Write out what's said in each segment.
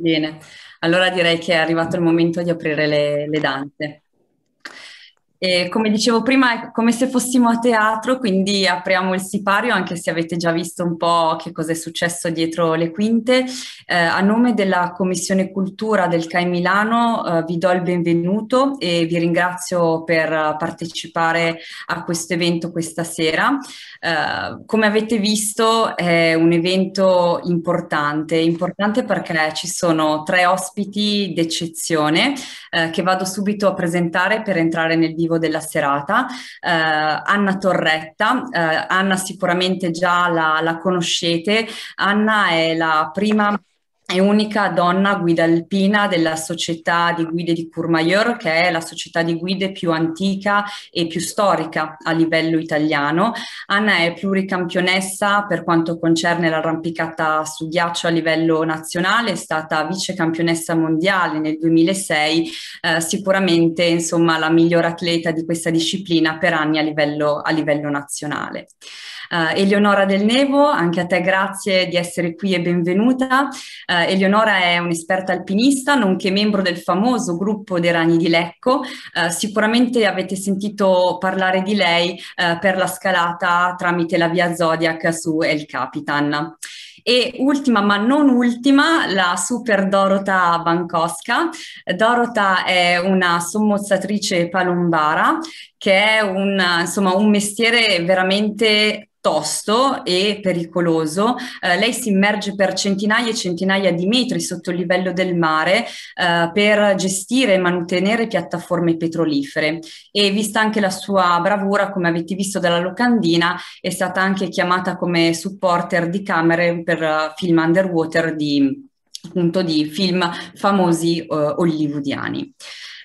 Bene, allora direi che è arrivato il momento di aprire le, le danze. E come dicevo prima, è come se fossimo a teatro, quindi apriamo il sipario, anche se avete già visto un po' che cosa è successo dietro le quinte. Eh, a nome della Commissione Cultura del CAI Milano eh, vi do il benvenuto e vi ringrazio per partecipare a questo evento questa sera. Eh, come avete visto è un evento importante, importante perché ci sono tre ospiti d'eccezione eh, che vado subito a presentare per entrare nel vivo obiettivo della serata. Eh, Anna Torretta, eh, Anna sicuramente già la, la conoscete, Anna è la prima è unica donna guida alpina della società di guide di Courmayeur, che è la società di guide più antica e più storica a livello italiano. Anna è pluricampionessa per quanto concerne l'arrampicata su ghiaccio a livello nazionale, è stata vice campionessa mondiale nel 2006, eh, sicuramente insomma la miglior atleta di questa disciplina per anni a livello, a livello nazionale. Uh, Eleonora Del Nevo, anche a te grazie di essere qui e benvenuta. Uh, eh, Eleonora è un'esperta alpinista, nonché membro del famoso gruppo dei Rani di Lecco. Eh, sicuramente avete sentito parlare di lei eh, per la scalata tramite la via Zodiac su El Capitan. E ultima ma non ultima, la super Dorota Bankowska. Dorota è una sommozzatrice palombara che è un, insomma, un mestiere veramente tosto e pericoloso. Eh, lei si immerge per centinaia e centinaia di metri sotto il livello del mare eh, per gestire e mantenere piattaforme petrolifere e vista anche la sua bravura, come avete visto dalla locandina, è stata anche chiamata come supporter di camere per uh, film underwater di appunto di film famosi uh, hollywoodiani.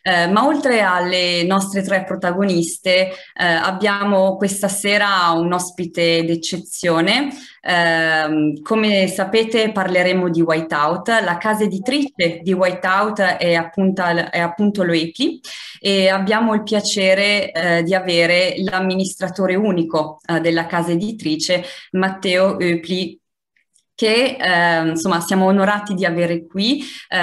Eh, ma oltre alle nostre tre protagoniste eh, abbiamo questa sera un ospite d'eccezione. Eh, come sapete parleremo di Whiteout. La casa editrice di Whiteout è appunto, appunto l'OEPI e abbiamo il piacere eh, di avere l'amministratore unico eh, della casa editrice, Matteo Oepli che eh, insomma siamo onorati di avere qui. Eh,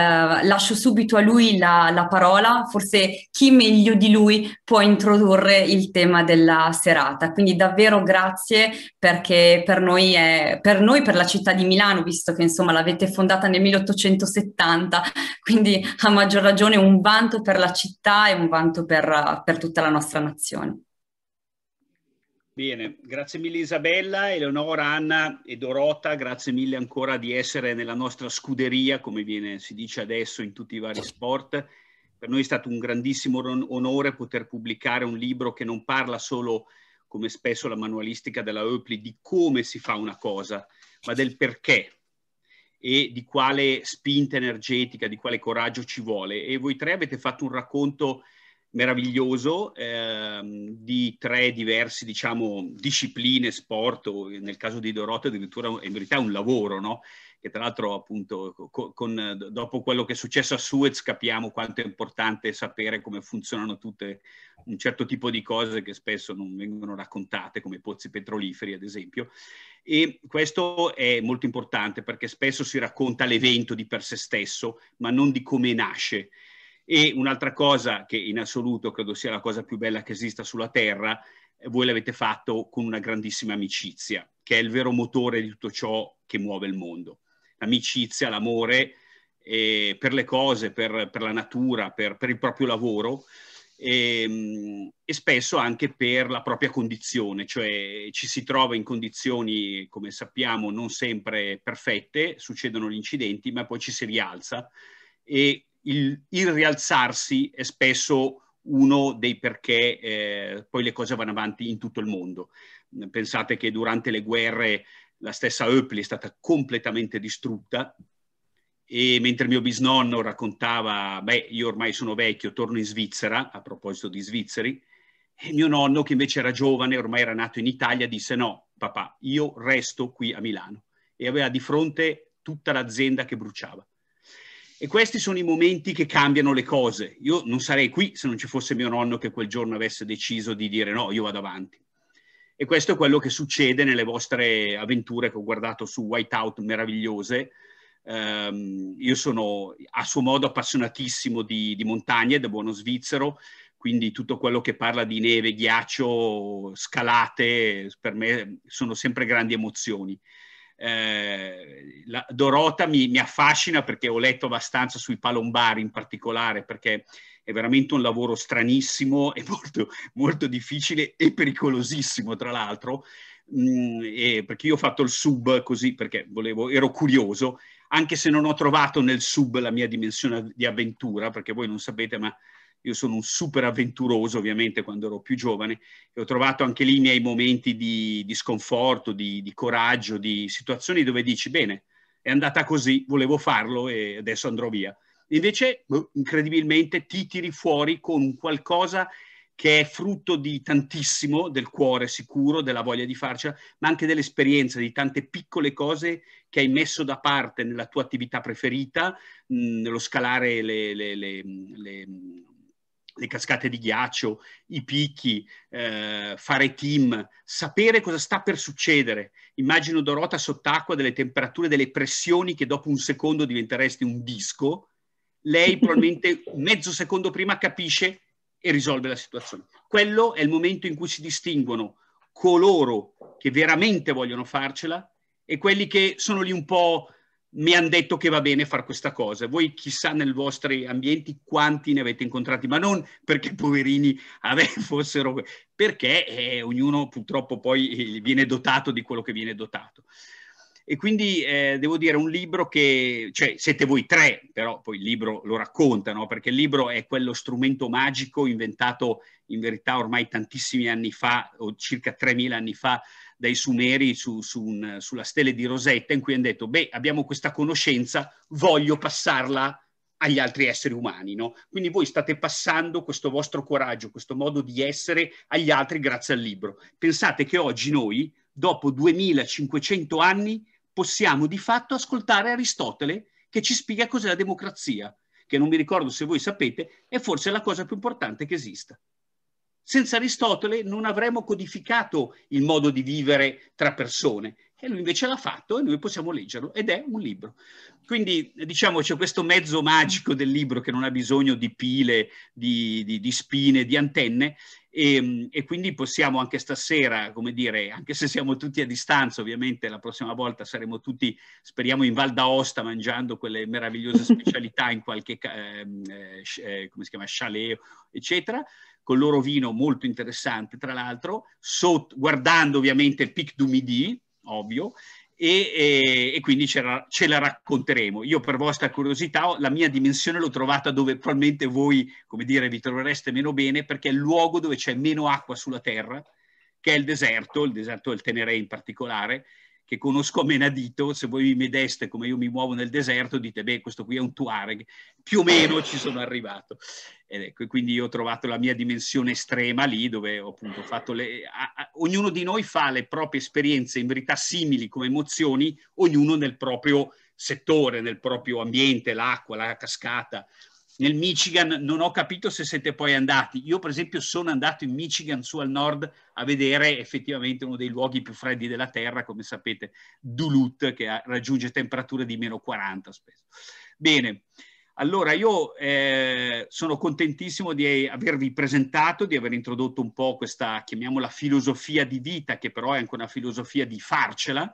lascio subito a lui la, la, parola, forse chi meglio di lui può introdurre il tema della serata. Quindi davvero grazie perché per noi, è, per, noi per la città di Milano, visto che insomma l'avete fondata nel 1870, quindi a maggior ragione un vanto per la città e un vanto per, per tutta la nostra nazione. Bene, grazie mille Isabella, Eleonora, Anna e Dorota, grazie mille ancora di essere nella nostra scuderia, come viene, si dice adesso in tutti i vari sport. Per noi è stato un grandissimo onore poter pubblicare un libro che non parla solo, come spesso la manualistica della Eupli, di come si fa una cosa, ma del perché e di quale spinta energetica, di quale coraggio ci vuole. E voi tre avete fatto un racconto meraviglioso ehm, di tre diverse diciamo, discipline, sport, o nel caso di Dorota addirittura in verità è un lavoro, no? che tra l'altro appunto co- con, dopo quello che è successo a Suez capiamo quanto è importante sapere come funzionano tutte un certo tipo di cose che spesso non vengono raccontate come i pozzi petroliferi ad esempio e questo è molto importante perché spesso si racconta l'evento di per sé stesso ma non di come nasce e un'altra cosa che in assoluto credo sia la cosa più bella che esista sulla Terra, eh, voi l'avete fatto con una grandissima amicizia, che è il vero motore di tutto ciò che muove il mondo. L'amicizia, l'amore eh, per le cose, per, per la natura, per, per, il proprio lavoro e, ehm, e, spesso anche per la propria condizione, cioè ci si trova in condizioni, come sappiamo, non sempre perfette, succedono gli incidenti, ma poi ci si rialza e il, il rialzarsi è spesso uno dei perché eh, poi le cose vanno avanti in tutto il mondo. Pensate che durante le guerre la stessa Apple è stata completamente distrutta e mentre mio bisnonno raccontava, beh, io ormai sono vecchio, torno in Svizzera, a proposito di svizzeri, e mio nonno, che invece era giovane, ormai era nato in Italia, disse no, papà, io resto qui a Milano. E aveva di fronte tutta l'azienda che bruciava. E questi sono i momenti che cambiano le cose. Io non sarei qui se non ci fosse mio nonno che quel giorno avesse deciso di dire no, io vado avanti. E questo è quello che succede nelle vostre avventure che ho guardato su Whiteout meravigliose. Um, io sono a suo modo appassionatissimo di, di montagne, da buono svizzero, quindi tutto quello che parla di neve, ghiaccio, scalate, per me sono sempre grandi emozioni. Eh, la, Dorota mi, mi, affascina perché ho letto abbastanza sui palombari in particolare, perché è veramente un lavoro stranissimo e molto, molto difficile e pericolosissimo, tra l'altro, mm, perché io ho fatto il sub così perché volevo, ero curioso, anche se non ho trovato nel sub la mia dimensione di avventura, perché voi non sapete, ma io sono un super avventuroso, ovviamente, quando ero più giovane, e ho trovato anche lì i miei momenti di, di sconforto, di, di, coraggio, di situazioni dove dici, bene, è andata così, volevo farlo e adesso andrò via. Invece, boh, incredibilmente, ti tiri fuori con qualcosa che è frutto di tantissimo, del cuore sicuro, della voglia di farcela, ma anche dell'esperienza, di tante piccole cose che hai messo da parte nella tua attività preferita, mh, nello scalare le, le, le, le le cascate di ghiaccio, i picchi, eh, fare team, sapere cosa sta per succedere. Immagino Dorota sott'acqua delle temperature, delle pressioni che dopo un secondo diventeresti un disco. Lei probabilmente mezzo secondo prima capisce e risolve la situazione. Quello è il momento in cui si distinguono coloro che veramente vogliono farcela e quelli che sono lì un po' mi hanno detto che va bene fare questa cosa. Voi chissà nei vostri ambienti quanti ne avete incontrati, ma non perché poverini fossero, perché eh, ognuno purtroppo poi eh, viene dotato di quello che viene dotato. E quindi eh, devo dire un libro che, cioè siete voi tre, però poi il libro lo racconta, no? perché il libro è quello strumento magico inventato in verità ormai tantissimi anni fa, o circa 3.000 anni fa, dai Sumeri su, su un, sulla stele di Rosetta, in cui hanno detto, beh, abbiamo questa conoscenza, voglio passarla agli altri esseri umani, no? Quindi voi state passando questo vostro coraggio, questo modo di essere agli altri grazie al libro. Pensate che oggi noi, dopo 2500 anni, possiamo di fatto ascoltare Aristotele che ci spiega cos'è la democrazia, che non mi ricordo se voi sapete, è forse la cosa più importante che esista. Senza Aristotele non avremmo codificato il modo di vivere tra persone e lui invece l'ha fatto e noi possiamo leggerlo ed è un libro. Quindi diciamo c'è questo mezzo magico del libro che non ha bisogno di pile, di, di, di spine, di antenne e, ehm, e, quindi possiamo anche stasera, come dire, anche se siamo tutti a distanza, ovviamente la prossima volta saremo tutti, speriamo, in Val d'Aosta mangiando quelle meravigliose specialità in qualche, ehm, eh, eh, come si chiama, chalet, eccetera col loro vino molto interessante, tra l'altro, sotto, guardando ovviamente il Pic du Midi, ovvio, e, e, e quindi ce la, ce la, racconteremo. Io per vostra curiosità la mia dimensione l'ho trovata dove probabilmente voi, come dire, vi trovereste meno bene perché è il luogo dove c'è meno acqua sulla terra, che è il deserto, il deserto del Tenere in particolare, che conosco a menadito, se voi mi medeste come io mi muovo nel deserto, dite, beh, questo qui è un Tuareg, più o meno ci sono arrivato. Ed ecco, quindi io ho trovato la mia dimensione estrema lì, dove ho appunto fatto le... A, a, ognuno di noi fa le proprie esperienze, in verità simili come emozioni, ognuno nel proprio settore, nel proprio ambiente, l'acqua, la cascata, nel Michigan non ho capito se siete poi andati. Io, per esempio, sono andato in Michigan su al nord a vedere effettivamente uno dei luoghi più freddi della Terra, come sapete, Duluth, che raggiunge temperature di meno 40 spesso. Bene. Allora, io eh, sono contentissimo di avervi presentato, di aver introdotto un po' questa, chiamiamola filosofia di vita, che però è anche una filosofia di farcela.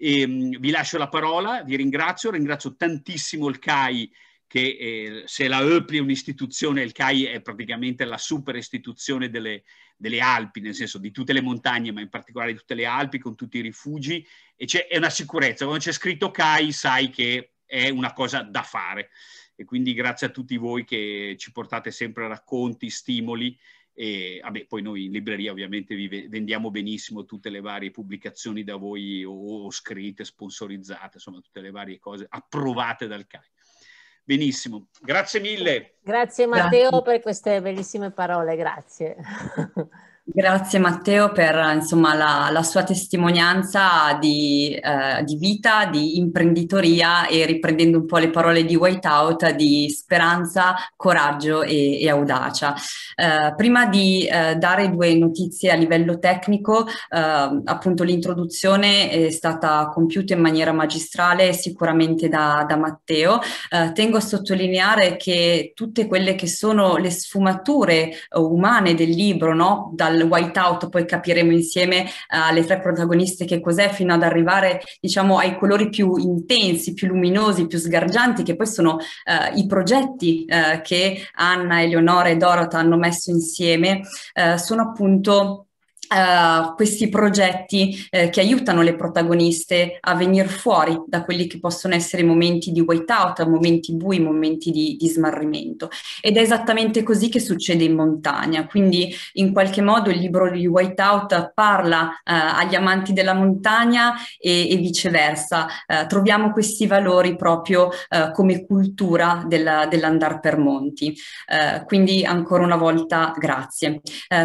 E, um, vi lascio la parola, vi ringrazio, ringrazio tantissimo il CAI che eh, se la EUPLI è un'istituzione, il CAI è praticamente la super istituzione delle, delle, Alpi, nel senso di tutte le montagne, ma in particolare di tutte le Alpi, con tutti i rifugi, e è una sicurezza. Quando c'è scritto CAI sai che è una cosa da fare. E quindi grazie a tutti voi che ci portate sempre racconti, stimoli. E, vabbè, poi noi in libreria ovviamente vi vendiamo benissimo tutte le varie pubblicazioni da voi o, o scritte, sponsorizzate, insomma tutte le varie cose approvate dal CAI. Benissimo, grazie mille. Grazie Matteo grazie. per queste bellissime parole, grazie. Grazie Matteo per insomma, la, la, sua testimonianza di, eh, di, vita, di imprenditoria e riprendendo un po' le parole di Whiteout di speranza, coraggio e, e audacia. Eh, prima di eh, dare due notizie a livello tecnico, eh, appunto l'introduzione è stata compiuta in maniera magistrale sicuramente da, da Matteo. Eh, tengo a sottolineare che tutte quelle che sono le sfumature eh, umane del libro, no? Dal whiteout, poi capiremo insieme alle eh, tre protagoniste che cos'è, fino ad arrivare diciamo ai colori più intensi, più luminosi, più sgargianti, che poi sono eh, i progetti eh, che Anna, Eleonora e Dorota hanno messo insieme, sono appunto Uh, questi progetti uh, che aiutano le protagoniste a venire fuori da quelli che possono essere momenti di white out, momenti bui, momenti di, di, smarrimento. Ed è esattamente così che succede in montagna. Quindi, in qualche modo, il libro di white out parla uh, agli amanti della montagna e, e viceversa. troviamo questi valori proprio come cultura della, dell'andar per monti. quindi, ancora una volta, grazie.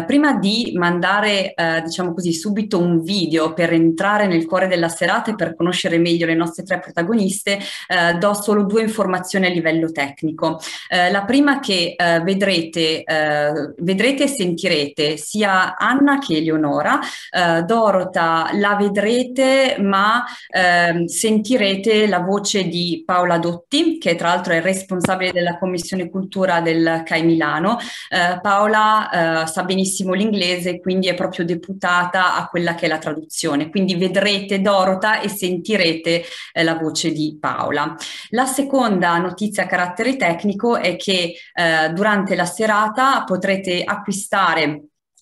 prima di mandare eh, diciamo così, subito un video per entrare nel cuore della serata e per conoscere meglio le nostre tre protagoniste, eh, do solo due informazioni a livello tecnico. Eh, la prima che eh, vedrete, eh, vedrete, e sentirete sia Anna che Eleonora, eh, Dorota la vedrete ma ehm, sentirete la voce di Paola Dotti, che tra l'altro è responsabile della Commissione Cultura del CAI Milano. Paola sa benissimo l'inglese, quindi è proprio deputata a quella che è la traduzione, quindi vedrete Dorota e sentirete eh, la voce di Paola. La seconda notizia a carattere tecnico è che eh, durante la serata potrete acquistare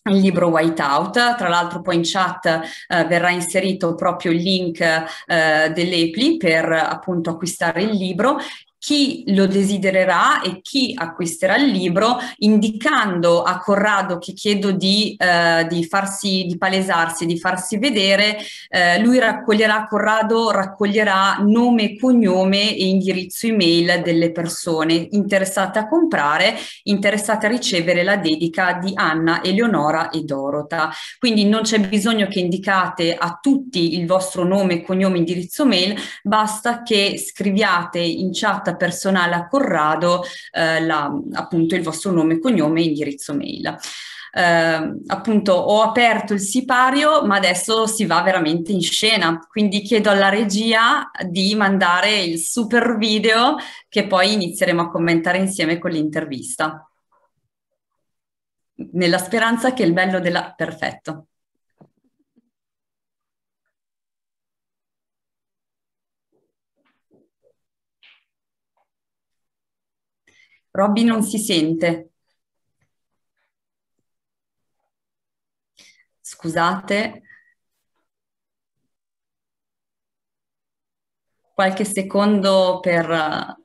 il libro Whiteout, tra l'altro poi in chat eh, verrà inserito proprio il link eh, dell'EPLI per appunto acquistare il libro chi lo desidererà e chi acquisterà il libro, indicando a Corrado che chiedo di, eh, di, farsi, di palesarsi, di farsi vedere, eh, lui raccoglierà, Corrado raccoglierà nome, cognome e indirizzo email delle persone interessate a comprare, interessate a ricevere la dedica di Anna, Eleonora e Dorota. Quindi non c'è bisogno che indicate a tutti il vostro nome, cognome, indirizzo mail, basta che scriviate in chat carta personale a Corrado eh, la, appunto il vostro nome, cognome e indirizzo mail. Eh, appunto ho aperto il sipario ma adesso si va veramente in scena quindi chiedo alla regia di mandare il super video che poi inizieremo a commentare insieme con l'intervista nella speranza che il bello della perfetto Robby non si sente. Scusate. Qualche secondo per eh,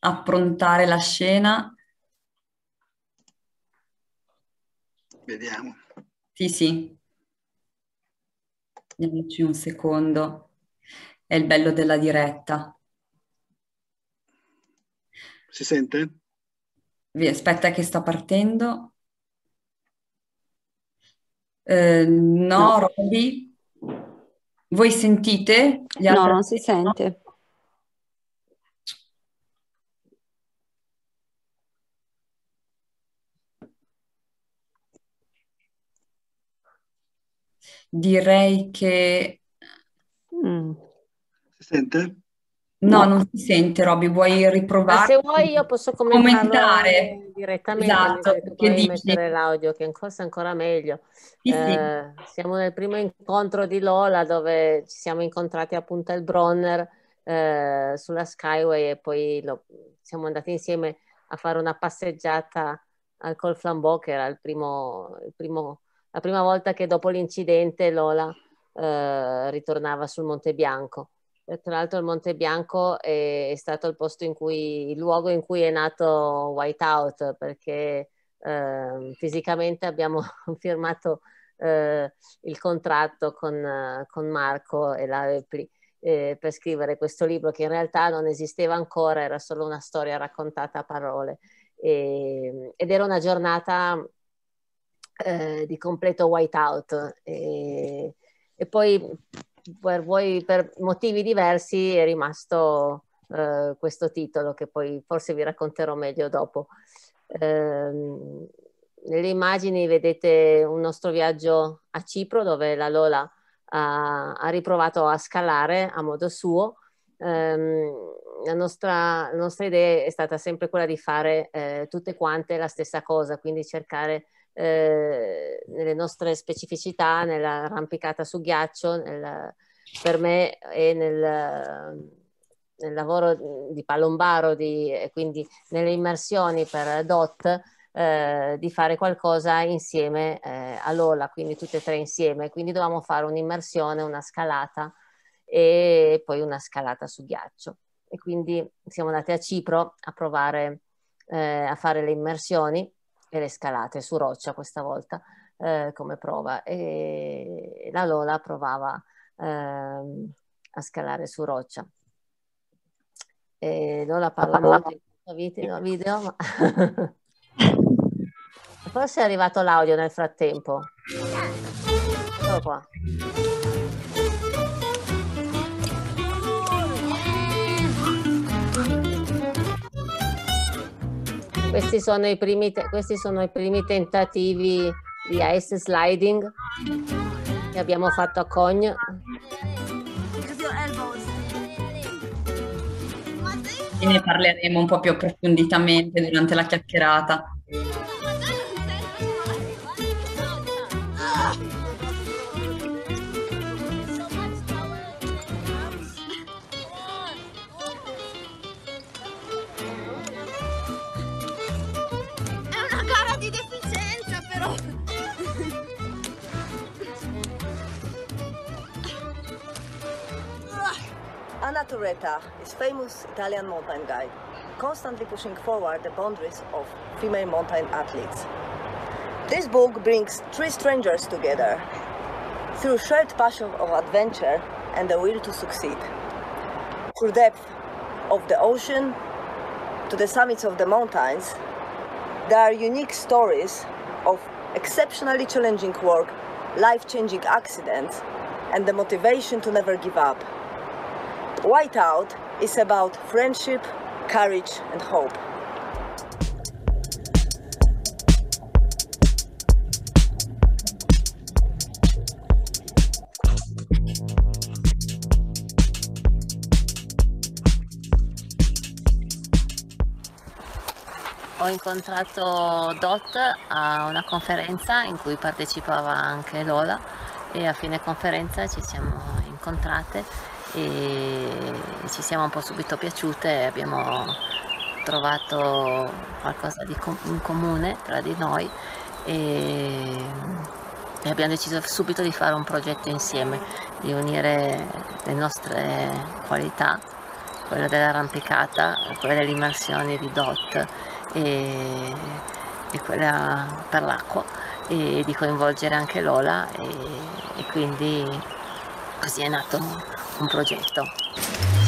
approntare la scena. Vediamo. Sì, sì. Diamoci un secondo. È il bello della diretta. Si sente? Vi aspetta che sta partendo. Eh, no, Roby, voi sentite? Gli no, altri? non si sente. Direi che... Mm. Si sente? No, non si sente, Roby, vuoi riprovare? se vuoi io posso commentare direttamente, esatto, tu puoi dici? mettere l'audio, che forse è ancora meglio. Sì, eh, sì. Siamo nel primo incontro di Lola, dove ci siamo incontrati appunto al Bronner eh, sulla Skyway e poi lo, siamo andati insieme a fare una passeggiata al Col Flambeau, che era il primo, il primo, la prima volta che dopo l'incidente Lola eh, ritornava sul Monte Bianco eh, tra l'altro il Monte Bianco è, eh, è stato il posto in cui, il luogo in cui è nato Whiteout, perché eh, fisicamente abbiamo firmato eh, il contratto con, con Marco e la Epli eh, eh, per scrivere questo libro che in realtà non esisteva ancora, era solo una storia raccontata a parole. E, ed era una giornata di completo whiteout. E, e poi per, voi, per motivi diversi è rimasto eh, questo titolo che poi forse vi racconterò meglio dopo. Eh, nelle immagini vedete un nostro viaggio a Cipro dove la Lola ha, ha riprovato a scalare a modo suo. Eh, la, nostra, la nostra, idea è stata sempre quella di fare eh, tutte quante la stessa cosa, quindi cercare eh, nelle nostre specificità, nell'arrampicata su ghiaccio, nel, per me e nel, nel, lavoro di Palombaro di, quindi nelle immersioni per DOT, eh, di fare qualcosa insieme eh, a Lola, quindi tutte e tre insieme. Quindi dovevamo fare un'immersione, una scalata e poi una scalata su ghiaccio. E quindi siamo andati a Cipro a provare eh, a fare le immersioni e le scalate su roccia questa volta eh, come prova e la Lola provava eh, a scalare su roccia. E Lola parla molto in questo video, ma... forse è arrivato l'audio nel frattempo. Eccolo qua. Questi sono i primi, questi sono i primi tentativi di ice sliding che abbiamo fatto a Cogn. E ne parleremo un po' più approfonditamente durante la chiacchierata. is famous Italian mountain guide, constantly pushing forward the boundaries of female mountain athletes. This book brings three strangers together through shared passion of adventure and the will to succeed. Through depth of the ocean to the summits of the mountains, there are unique stories of exceptionally challenging work, life-changing accidents, and the motivation to never give up. Whiteout is about friendship, courage and hope. Ho incontrato Dot a una conferenza in cui partecipava anche Lola e a fine conferenza ci siamo incontrate e ci siamo un po' subito piaciute e abbiamo trovato qualcosa com in comune tra di noi e, e abbiamo deciso subito di fare un progetto insieme, di unire le nostre qualità, quella dell'arrampicata, quella delle immersioni di DOT e, e quella per l'acqua e di coinvolgere anche Lola e, e quindi così è nato un progetto.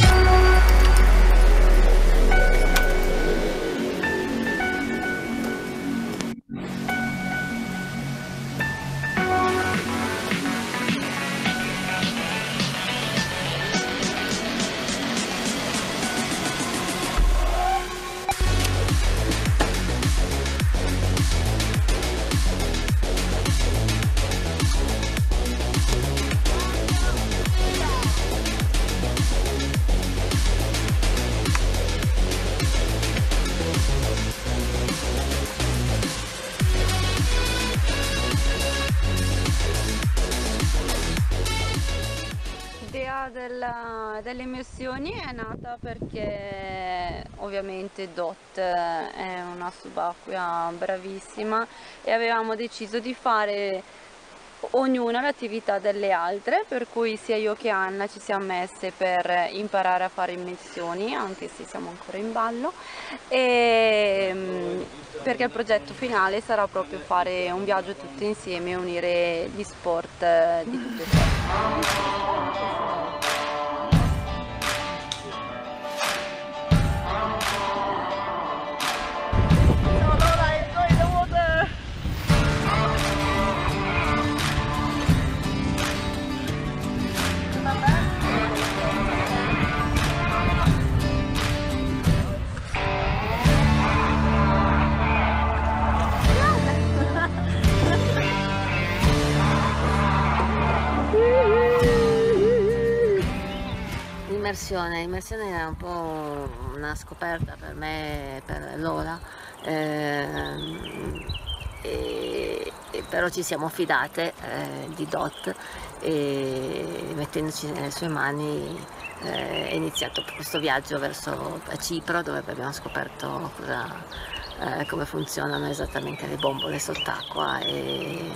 delle immersioni è nata perché ovviamente Dot eh, è una subacquea bravissima e avevamo deciso di fare ognuna l'attività delle altre per cui sia io che Anna ci siamo messe per imparare a fare immersioni anche se siamo ancora in ballo e, mm, perché il progetto finale sarà proprio fare un viaggio tutti insieme e unire gli sport eh, di tutte e due. l'immersione, immersione era un po' una scoperta per me, per Lola, eh, e, e però ci siamo fidate eh, di Dot e mettendoci nelle sue mani eh, è iniziato questo viaggio verso Cipro dove abbiamo scoperto cosa, eh, come funzionano esattamente le bombole sott'acqua e,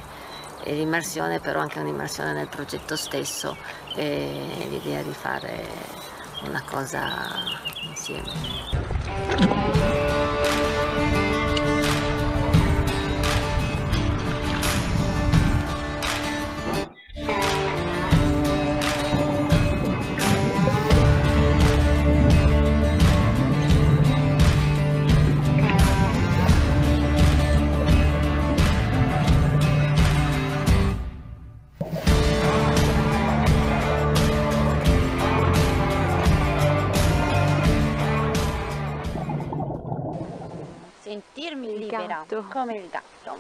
e l'immersione però anche un'immersione nel progetto stesso e l'idea di fare una cosa insieme. sentirmi il libera, gatto. come il gatto.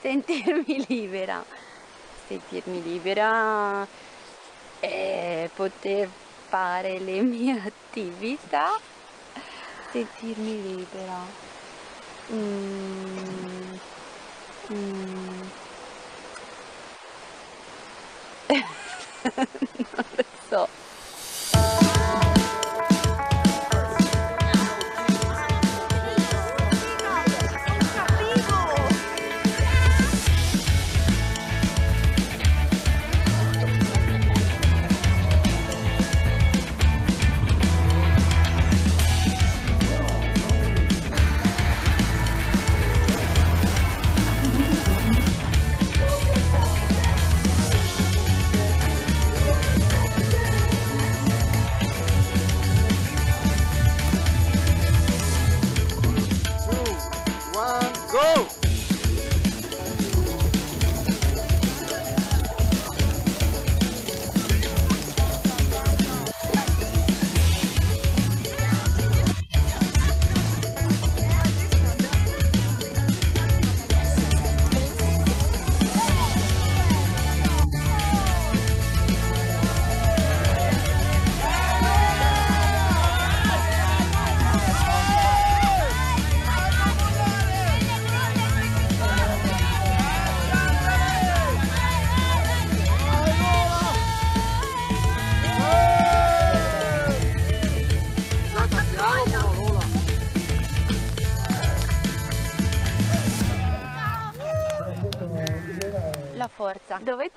Sentirmi libera, sentirmi libera e eh, poter fare le mie attività, sentirmi libera. Mm. Mm. non lo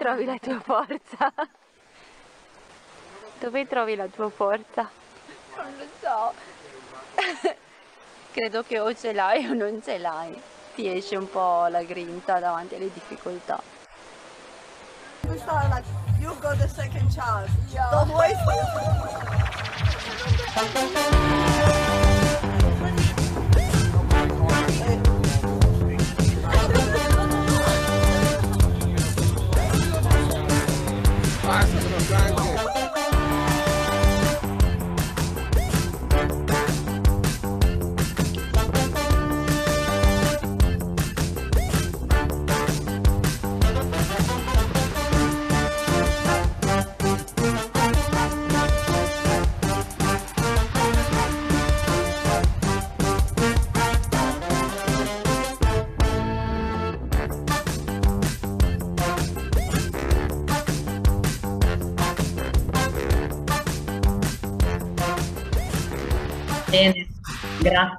trovi la tua forza? Dove trovi la tua forza? Non lo so. Credo che o ce l'hai o non ce l'hai. Ti esce un po' la grinta davanti alle difficoltà. You got the second chance. Yeah. Don't wait for class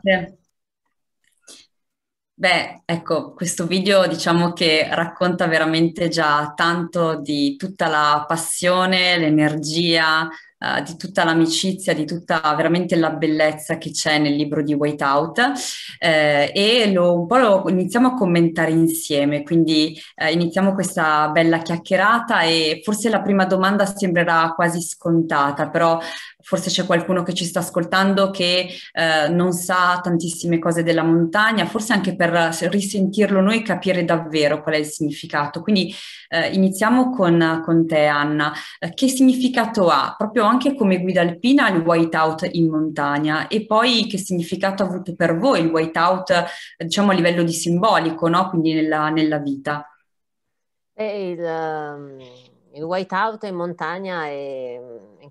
Grazie. Beh, ecco, questo video diciamo che racconta veramente già tanto di tutta la passione, l'energia, Uh, di tutta l'amicizia, di tutta veramente la bellezza che c'è nel libro di Wait Out eh, e lo, un po' lo iniziamo a commentare insieme, quindi eh, iniziamo questa bella chiacchierata e forse la prima domanda sembrerà quasi scontata, però forse c'è qualcuno che ci sta ascoltando che eh, non sa tantissime cose della montagna, forse anche per risentirlo noi capire davvero qual è il significato. Quindi eh, iniziamo con, con, te Anna, eh, che significato ha proprio anche come guida alpina il whiteout in montagna e poi che significato ha avuto per voi il whiteout diciamo a livello di simbolico, no? quindi nella, nella vita? Eh, il, um, il whiteout in montagna è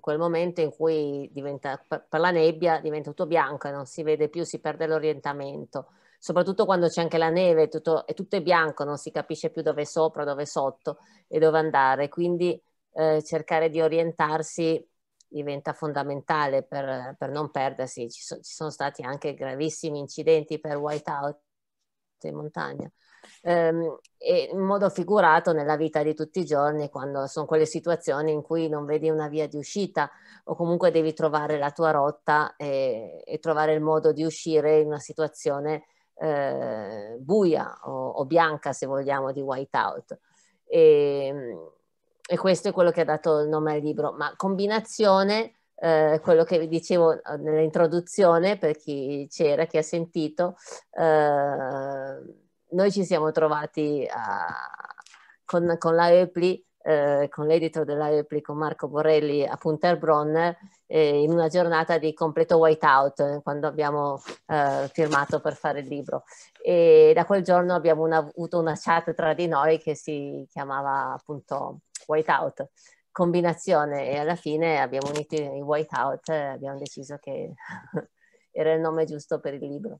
in quel momento in cui diventa, per la nebbia diventa tutto bianco e non si vede più, si perde l'orientamento. Soprattutto quando c'è anche la neve, tutto, è tutto è bianco, non si capisce più dove è sopra, dove è sotto e dove andare. Quindi eh, cercare di orientarsi diventa fondamentale per, per non perdersi. Ci, so, ci sono stati anche gravissimi incidenti per whiteout in montagna ehm, in modo figurato nella vita di tutti i giorni, quando sono quelle situazioni in cui non vedi una via di uscita o comunque devi trovare la tua rotta e, e trovare il modo di uscire in una situazione eh, buia o, o, bianca, se vogliamo, di whiteout. E, ehm, e questo è quello che ha dato il nome al libro, ma combinazione... Eh, quello che vi dicevo eh, nell'introduzione per chi c'era, chi ha sentito, eh, noi ci siamo trovati a, eh, con, con, la Epli, eh, con l'editor della Epli, con Marco Borelli a Punterbronn, eh, in una giornata di completo whiteout, eh, quando abbiamo eh, firmato per fare il libro. E da quel giorno abbiamo una, avuto una chat tra di noi che si chiamava appunto whiteout combinazione e alla fine abbiamo unito i whiteout e abbiamo deciso che era il nome giusto per il libro.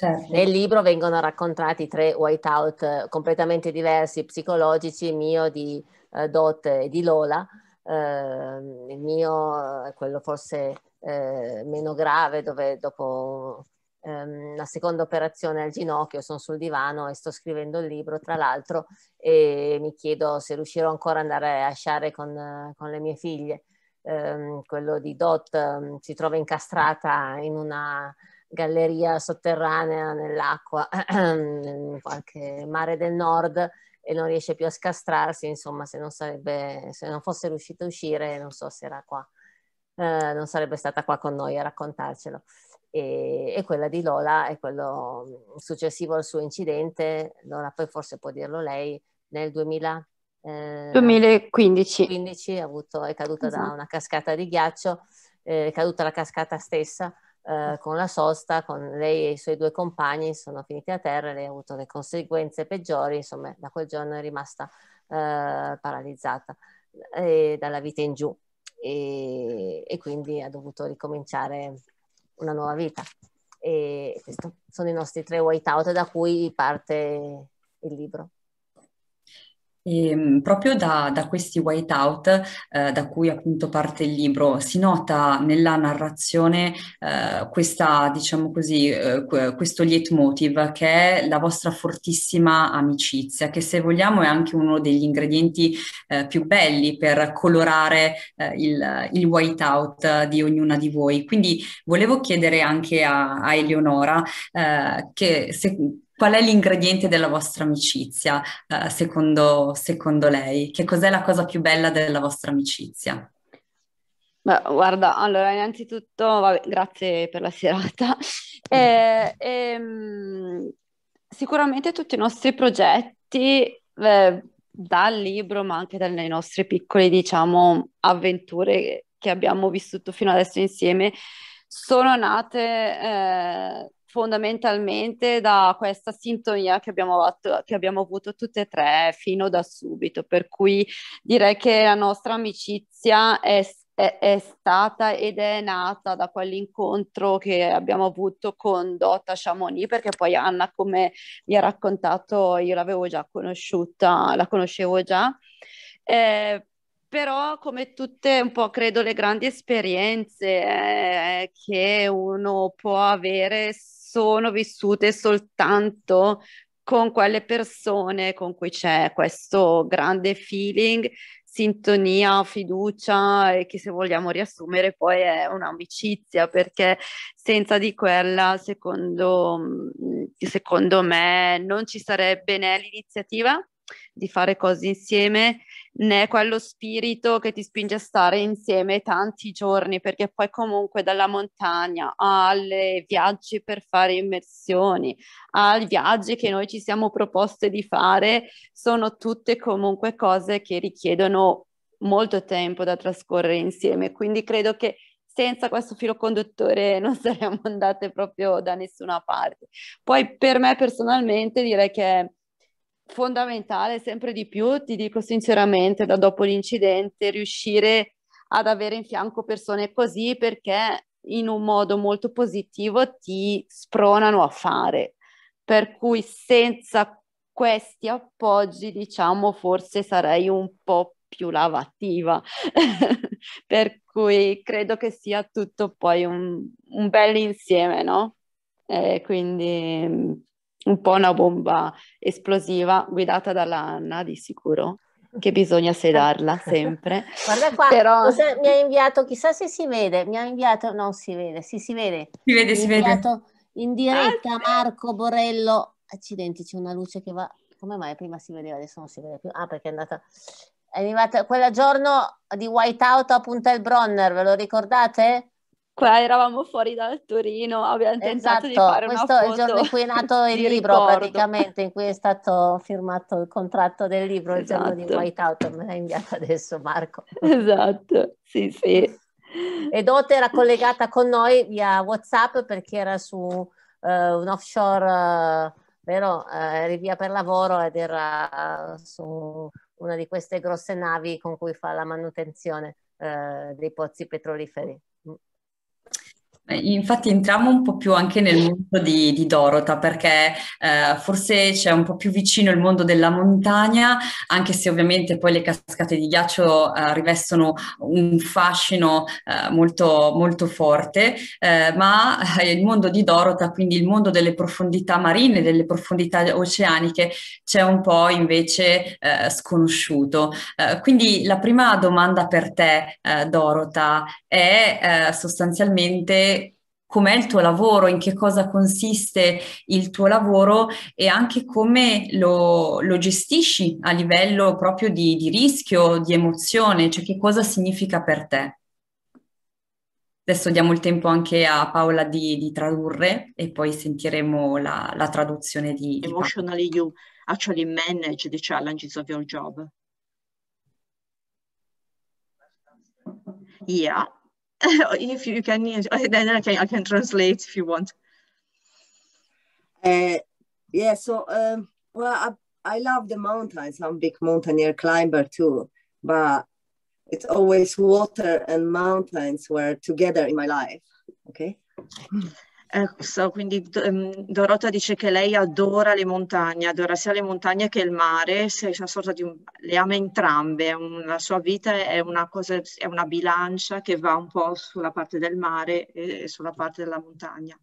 Certo. Nel libro vengono raccontati tre whiteout eh, completamente diversi, psicologici, mio di eh, Dot e di Lola, eh, il mio eh, è quello forse eh, meno grave dove dopo ehm, la seconda operazione al ginocchio sono sul divano e sto scrivendo il libro tra l'altro e mi chiedo se riuscirò ancora ad andare a sciare con, eh, con le mie figlie. Um, quello di Dot um, si trova incastrata in una galleria sotterranea nell'acqua, in qualche mare del nord e non riesce più a scastrarsi, insomma se non, sarebbe, se non fosse riuscito a uscire non so se era qua, eh, non sarebbe stata qua con noi a raccontarcelo. E, e, quella di Lola è quello mm, successivo al suo incidente, Lola poi forse può dirlo lei, nel 2000, eh, 2015. 2015 avuto, è caduta esatto. da una cascata di ghiaccio, eh, è caduta la cascata stessa eh, con la sosta, con lei e i suoi due compagni sono finiti a terra e lei ha avuto le conseguenze peggiori, insomma da quel giorno è rimasta eh, paralizzata eh, dalla vita in giù e, e, quindi ha dovuto ricominciare una nuova vita. E questi sono i nostri tre white out da cui parte il libro. E, ehm, proprio da, da questi whiteout, eh, da cui appunto parte il libro, si nota nella narrazione eh, questa, diciamo così, eh, questo leitmotiv che è la vostra fortissima amicizia, che se vogliamo è anche uno degli ingredienti eh, più belli per colorare eh, il, il whiteout di ognuna di voi. Quindi volevo chiedere anche a, a Eleonora eh, che se Qual è l'ingrediente della vostra amicizia, eh, secondo, secondo lei? Che cos'è la cosa più bella della vostra amicizia? Beh, guarda, allora innanzitutto vabbè, grazie per la serata. E, mm. e, eh, ehm, sicuramente tutti i nostri progetti, eh, dal libro ma anche dalle nostre piccole, diciamo, avventure che abbiamo vissuto fino adesso insieme, sono nate eh, fondamentalmente da questa sintonia che abbiamo, avuto, che abbiamo avuto tutte e tre fino da subito, per cui direi che la nostra amicizia è è, stata ed è nata da quell'incontro che abbiamo avuto con Dota Chamonix, perché poi Anna, come mi ha raccontato, io l'avevo già conosciuta, la conoscevo già. Eh, però come tutte un po' credo le grandi esperienze eh, che uno può avere sono vissute soltanto con quelle persone con cui c'è questo grande feeling, sintonia, fiducia e che se vogliamo riassumere poi è un'amicizia perché senza di quella secondo, secondo me non ci sarebbe né l'iniziativa di fare cose insieme, né quello spirito che ti spinge a stare insieme tanti giorni, perché poi comunque dalla montagna alle viaggi per fare immersioni, ai viaggi che noi ci siamo proposte di fare, sono tutte comunque cose che richiedono molto tempo da trascorrere insieme, quindi credo che senza questo filo conduttore non saremmo andate proprio da nessuna parte. Poi per me personalmente direi che fondamentale sempre di più, ti dico sinceramente, da dopo l'incidente, riuscire ad avere in fianco persone così perché in un modo molto positivo ti spronano a fare. Per cui senza questi appoggi, diciamo, forse sarei un po' più lavativa. per cui credo che sia tutto poi un, un bel insieme, no? Eh, quindi mm, un po' una bomba esplosiva guidata dalla Anna di sicuro che bisogna sedarla sempre. Guarda qua, Però... cosa, mi ha inviato, chissà se si vede, mi ha inviato, non si vede, si, si vede. Si vede, si vede. In diretta Marco Borello, accidenti c'è una luce che va, come mai prima si vedeva, adesso non si vede più, ah perché è andata, è arrivata, quella giorno di Whiteout a Punta El Bronner, ve lo ricordate? qua eravamo fuori dal Torino, abbiamo esatto, tentato di esatto, fare una questo foto. Questo è il giorno in cui è nato il libro ricordo. praticamente, in cui è stato firmato il contratto del libro, esatto. il giorno di esatto. Whiteout, me l'ha inviato adesso Marco. Esatto, sì sì. Ed Ote era collegata con noi via Whatsapp perché era su uh, un offshore, uh, vero? Uh, eri via per lavoro ed era su una di queste grosse navi con cui fa la manutenzione dei pozzi petroliferi. Mm. Eh, infatti entriamo un po' più anche nel mondo di, di Dorota perché eh, forse c'è un po' più vicino il mondo della montagna, anche se ovviamente poi le cascate di ghiaccio eh, rivestono un fascino eh, molto, molto forte, eh, ma eh, il mondo di Dorota, quindi il mondo delle profondità marine, delle profondità oceaniche, c'è un po' invece sconosciuto. quindi la prima domanda per te, Dorota, è sostanzialmente com'è il tuo lavoro, in che cosa consiste il tuo lavoro e anche come lo, lo gestisci a livello proprio di, di, rischio, di emozione, cioè che cosa significa per te. Adesso diamo il tempo anche a Paola di, di tradurre e poi sentiremo la, la traduzione di, Emotionally you actually manage the challenges of your job. Yeah, if you can, then I can, I can translate if you want. Uh, yeah, so, um, well, I, I love the mountains. I'm a big mountaineer climber too, but it's always water and mountains were together in my life. Okay. Ecco, so, quindi ehm, Dorota dice che lei adora le montagne, adora sia le montagne che il mare, una sorta di un, le ama entrambe, la sua vita è una, cosa, è una, bilancia che va un po' sulla parte del mare e sulla parte della montagna.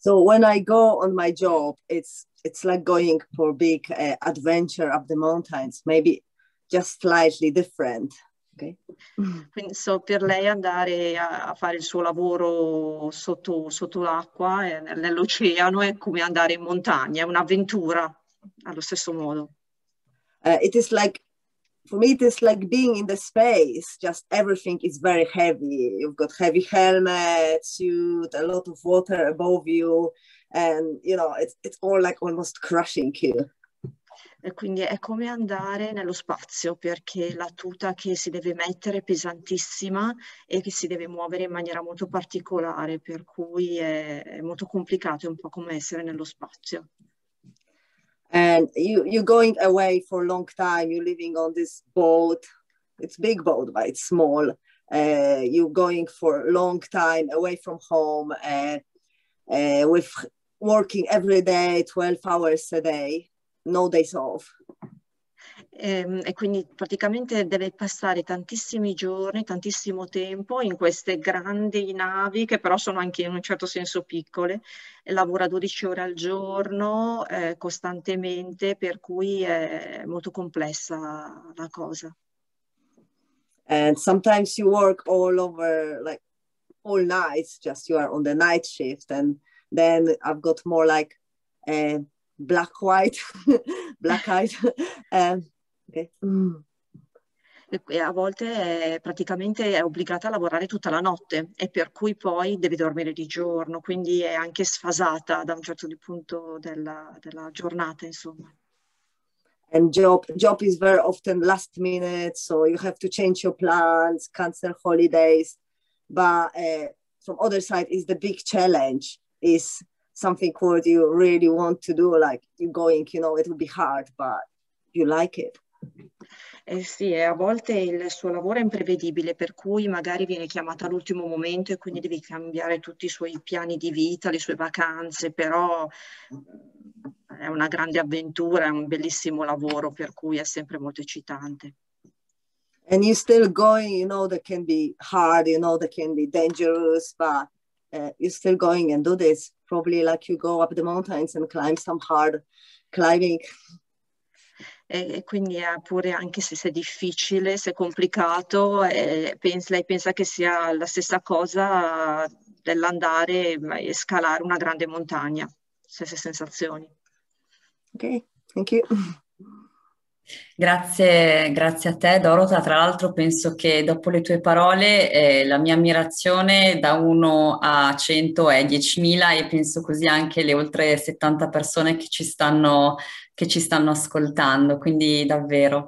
So when I go on my job, it's, it's like going for big uh, adventure up the mountains, maybe just slightly different. Okay? Mm. Quindi so, per lei andare a, a, fare il suo lavoro sotto, sotto l'acqua, e eh, nell'oceano, è come andare in montagna, è un'avventura allo stesso modo. Uh, it is like for me it is like being in the space just everything is very heavy you've got heavy helmet suit a lot of water above you and you know it's, it's all like almost crushing you e quindi è come andare nello spazio perché la tuta che si deve mettere è pesantissima e che si deve muovere in maniera molto particolare, per cui è, è molto complicato, è un po' come essere nello spazio. And you, you're going away for a long time, you're living on this boat, it's big boat, but it's small. Uh, you're going for a long time away from home uh, uh, with working every day, 12 hours a day no days off. E, quindi praticamente deve passare tantissimi giorni, tantissimo tempo in queste grandi navi che però sono anche in un certo senso piccole, lavora 12 ore al giorno eh, costantemente, per cui è molto complessa la cosa. And sometimes you work all over, like all nights, just you are on the night shift and then I've got more like... Uh, black white, black eyed. Eh, okay. mm. A volte è praticamente è obbligata a lavorare tutta la notte e per cui poi deve dormire di giorno, quindi è anche sfasata da un certo punto della, della giornata, insomma. and job job is very often last minute so you have to change your plans cancel holidays but uh, from other side is the big challenge is something called you really want to do, like you're going, you know, it will be hard, but you like it. Eh sì, a volte il suo lavoro è imprevedibile, per cui magari viene chiamata all'ultimo momento e quindi devi cambiare tutti i suoi piani di vita, le sue vacanze, però eh, è una grande avventura, è un bellissimo lavoro, per cui è sempre molto eccitante. And you're still going, you know, that can be hard, you know, that can be dangerous, but uh, you're still going and do this probably like you go up the mountains and climb some hard climbing. E quindi pure anche se, è difficile, se è complicato, eh, pensa, lei pensa che sia la stessa cosa dell'andare e scalare una grande montagna, stesse sensazioni. Ok, thank you. Grazie, grazie a te Dorota. Tra l'altro penso che dopo le tue parole eh, la mia ammirazione da 1 a 100 è 10.000 e penso così anche le oltre 70 persone che ci stanno, che ci stanno ascoltando, quindi davvero.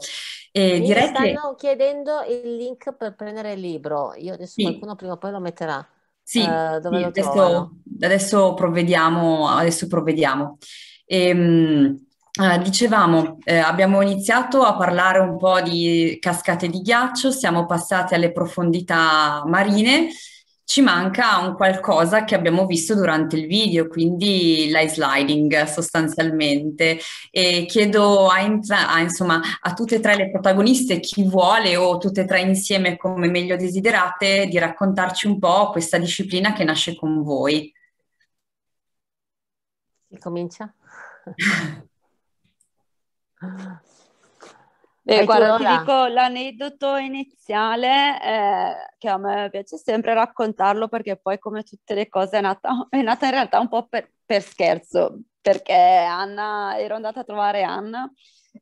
E Mi direi stanno che... chiedendo il link per prendere il libro, io adesso sì. qualcuno prima o poi lo metterà. Sì, uh, dove sì, lo adesso, adesso, provvediamo. Adesso provvediamo. Ehm, Ah, dicevamo, eh, abbiamo iniziato a parlare un po' di cascate di ghiaccio, siamo passati alle profondità marine, ci manca un qualcosa che abbiamo visto durante il video, quindi sliding sostanzialmente. E chiedo a, a, insomma, a tutte e tre le protagoniste, chi vuole o tutte e tre insieme come meglio desiderate, di raccontarci un po' questa disciplina che nasce con voi. Si comincia? Beh, guarda, ti dico l'aneddoto iniziale eh, che a me piace sempre raccontarlo perché poi come tutte le cose è nata, è nata in realtà un po' per, per scherzo, perché Anna, ero andata a trovare Anna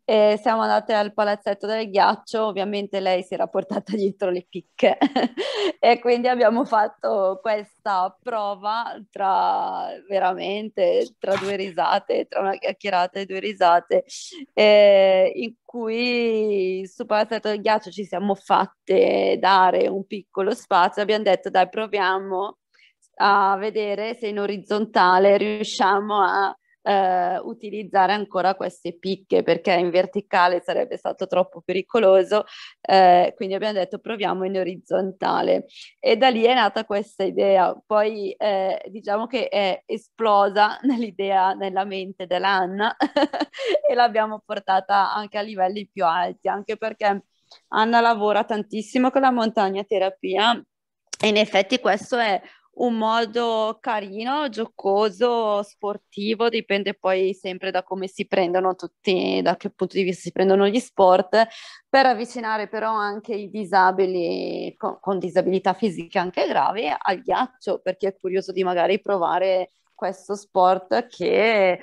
e siamo andate al palazzetto del ghiaccio, ovviamente lei si era portata dietro le picche e quindi abbiamo fatto questa prova tra veramente tra due risate, tra una chiacchierata e due risate, eh, in cui sul palazzetto del ghiaccio ci siamo fatte dare un piccolo spazio, abbiamo detto dai proviamo a vedere se in orizzontale riusciamo a eh, utilizzare ancora queste picche perché in verticale sarebbe stato troppo pericoloso, eh, quindi abbiamo detto proviamo in orizzontale e da lì è nata questa idea, poi eh, diciamo che è esplosa nell'idea, nella mente dell'Anna e l'abbiamo portata anche a livelli più alti, anche perché Anna lavora tantissimo con la montagna terapia e in effetti questo è un modo carino, giocoso, sportivo, dipende poi sempre da come si prendono tutti, da che punto di vista si prendono gli sport, per avvicinare però anche i disabili con, con disabilità fisiche anche gravi al ghiaccio, per chi è curioso di magari provare questo sport che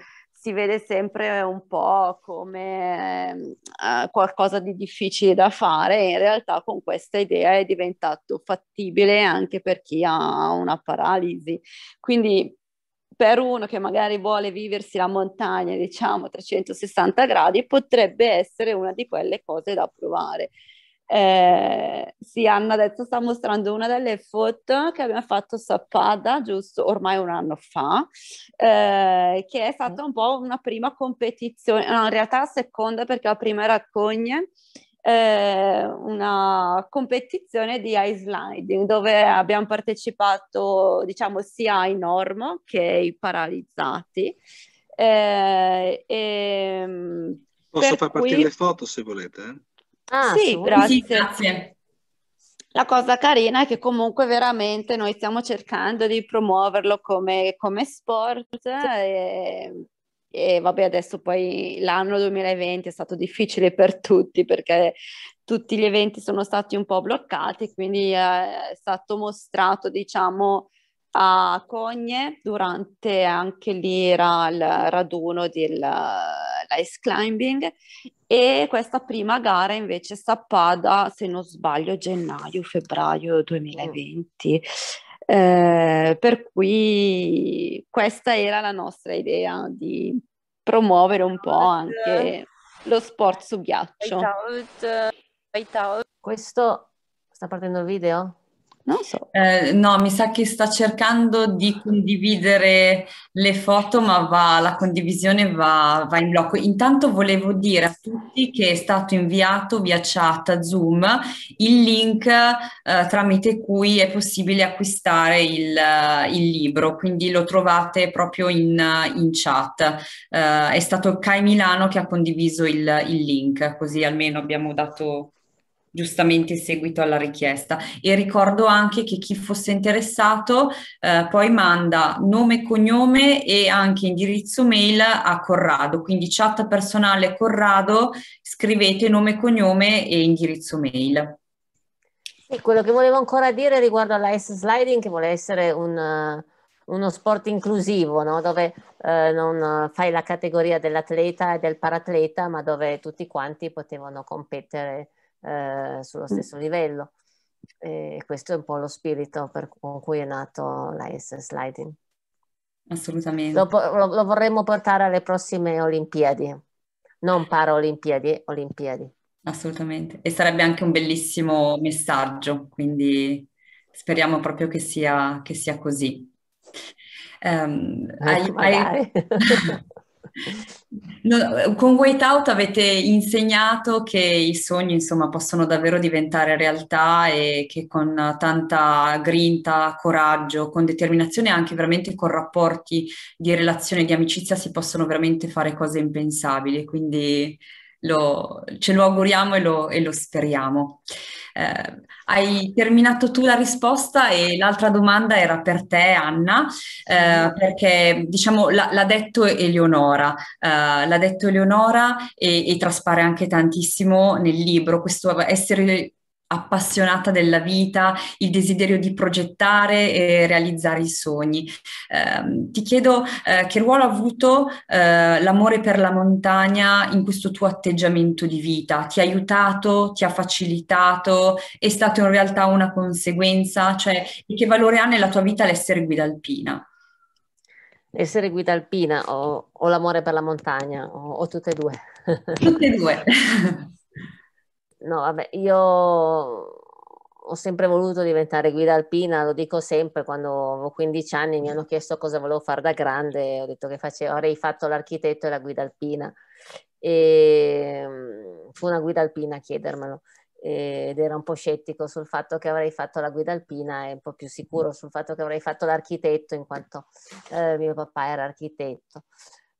si vede sempre un po' come eh, qualcosa di difficile da fare in realtà con questa idea è diventato fattibile anche per chi ha una paralisi. Quindi per uno che magari vuole viversi la montagna, diciamo 360 gradi, potrebbe essere una di quelle cose da provare. Eh, sì, Anna adesso sta mostrando una delle foto che abbiamo fatto Sappada, giusto, ormai un anno fa, eh, che è stata un po' una prima competizione, no, in realtà la seconda perché la prima era Cogne, eh, una competizione di ice sliding dove abbiamo partecipato, diciamo, sia i normo che i paralizzati. Eh, e, ehm, Posso far partire cui... le foto se volete? Eh? Ah, sì, grazie. Sì, grazie. La cosa carina è che comunque veramente noi stiamo cercando di promuoverlo come, come sport eh, e, e vabbè adesso poi l'anno 2020 è stato difficile per tutti perché tutti gli eventi sono stati un po' bloccati, quindi eh, è stato mostrato diciamo a Cogne durante anche lì era il raduno del eh, ice climbing e questa prima gara invece stappata, se non sbaglio, gennaio-febbraio 2020. Mm. Eh, per cui questa era la nostra idea di promuovere un po' anche lo sport su ghiaccio. Questo sta partendo il video? Non so. Eh, no, mi sa che sta cercando di condividere le foto, ma va, la condivisione va, va, in blocco. Intanto volevo dire a tutti che è stato inviato via chat Zoom il link eh, tramite cui è possibile acquistare il, eh, il, libro, quindi lo trovate proprio in, in chat. Eh, è stato Kai Milano che ha condiviso il, il link, così almeno abbiamo dato giustamente in seguito alla richiesta. E ricordo anche che chi fosse interessato eh, poi manda nome, cognome e anche indirizzo mail a Corrado, quindi chat personale Corrado, scrivete nome, cognome e indirizzo mail. E quello che volevo ancora dire riguardo alla S sliding, che vuole essere un, uno sport inclusivo, no? dove eh, non fai la categoria dell'atleta e del paratleta, ma dove tutti quanti potevano competere eh, sullo mm. stesso livello. E questo è un po' lo spirito per, con cui è nato l'IS Sliding. Assolutamente. Lo, lo, lo, vorremmo portare alle prossime Olimpiadi, non paraolimpiadi, Olimpiadi. Assolutamente. E sarebbe anche un bellissimo messaggio, quindi speriamo proprio che sia, che sia così. Um, hai, hai... No, eh, con Wait Out avete insegnato che i sogni, insomma, possono davvero diventare realtà e che con tanta grinta, coraggio, con determinazione e anche veramente con rapporti di relazione, e di amicizia si possono veramente fare cose impensabili. Quindi lo, ce lo auguriamo e lo, e lo speriamo. Eh, hai terminato tu la risposta e l'altra domanda era per te, Anna, eh, perché diciamo la, l'ha detto Eleonora, eh, l'ha detto Eleonora e, e traspare anche tantissimo nel libro, questo essere appassionata della vita, il desiderio di progettare e realizzare i sogni. Eh, ti chiedo eh, che ruolo ha avuto eh, l'amore per la montagna in questo tuo atteggiamento di vita? Ti ha aiutato, ti ha facilitato, è stato in realtà una conseguenza? Cioè, che valore ha nella tua vita l'essere guida alpina? Essere guida alpina o, o l'amore per la montagna o, o tutte e due? Tutte e due. no, vabbè, io ho sempre voluto diventare guida alpina, lo dico sempre, quando avevo 15 anni mi hanno chiesto cosa volevo fare da grande, ho detto che facevo, avrei fatto l'architetto e la guida alpina. E ehm, fu una guida alpina a chiedermelo eh, ed era un po' scettico sul fatto che avrei fatto la guida alpina e un po' più sicuro sul fatto che avrei fatto l'architetto in quanto eh, mio papà era architetto.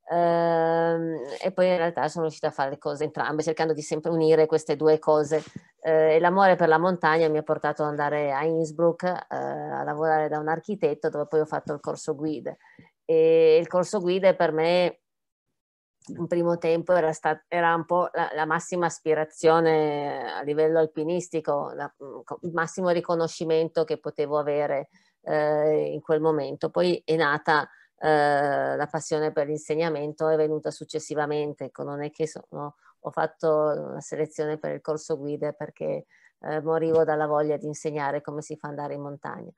Ehm, e poi in realtà sono riuscita a fare le cose entrambe, cercando di sempre unire queste due cose. Eh, l'amore per la montagna mi ha portato ad andare a Innsbruck eh, a lavorare da un architetto, dove poi ho fatto il corso guida. E il corso guida per me, in primo tempo, era, stat- era un po' la-, la massima aspirazione a livello alpinistico, la- mm, il massimo riconoscimento che potevo avere eh, in quel momento. Poi è nata eh, la passione per l'insegnamento è venuta successivamente, ecco, non è che sono, ho fatto la selezione per il corso guida perché eh, morivo dalla voglia di insegnare come si fa andare in montagna.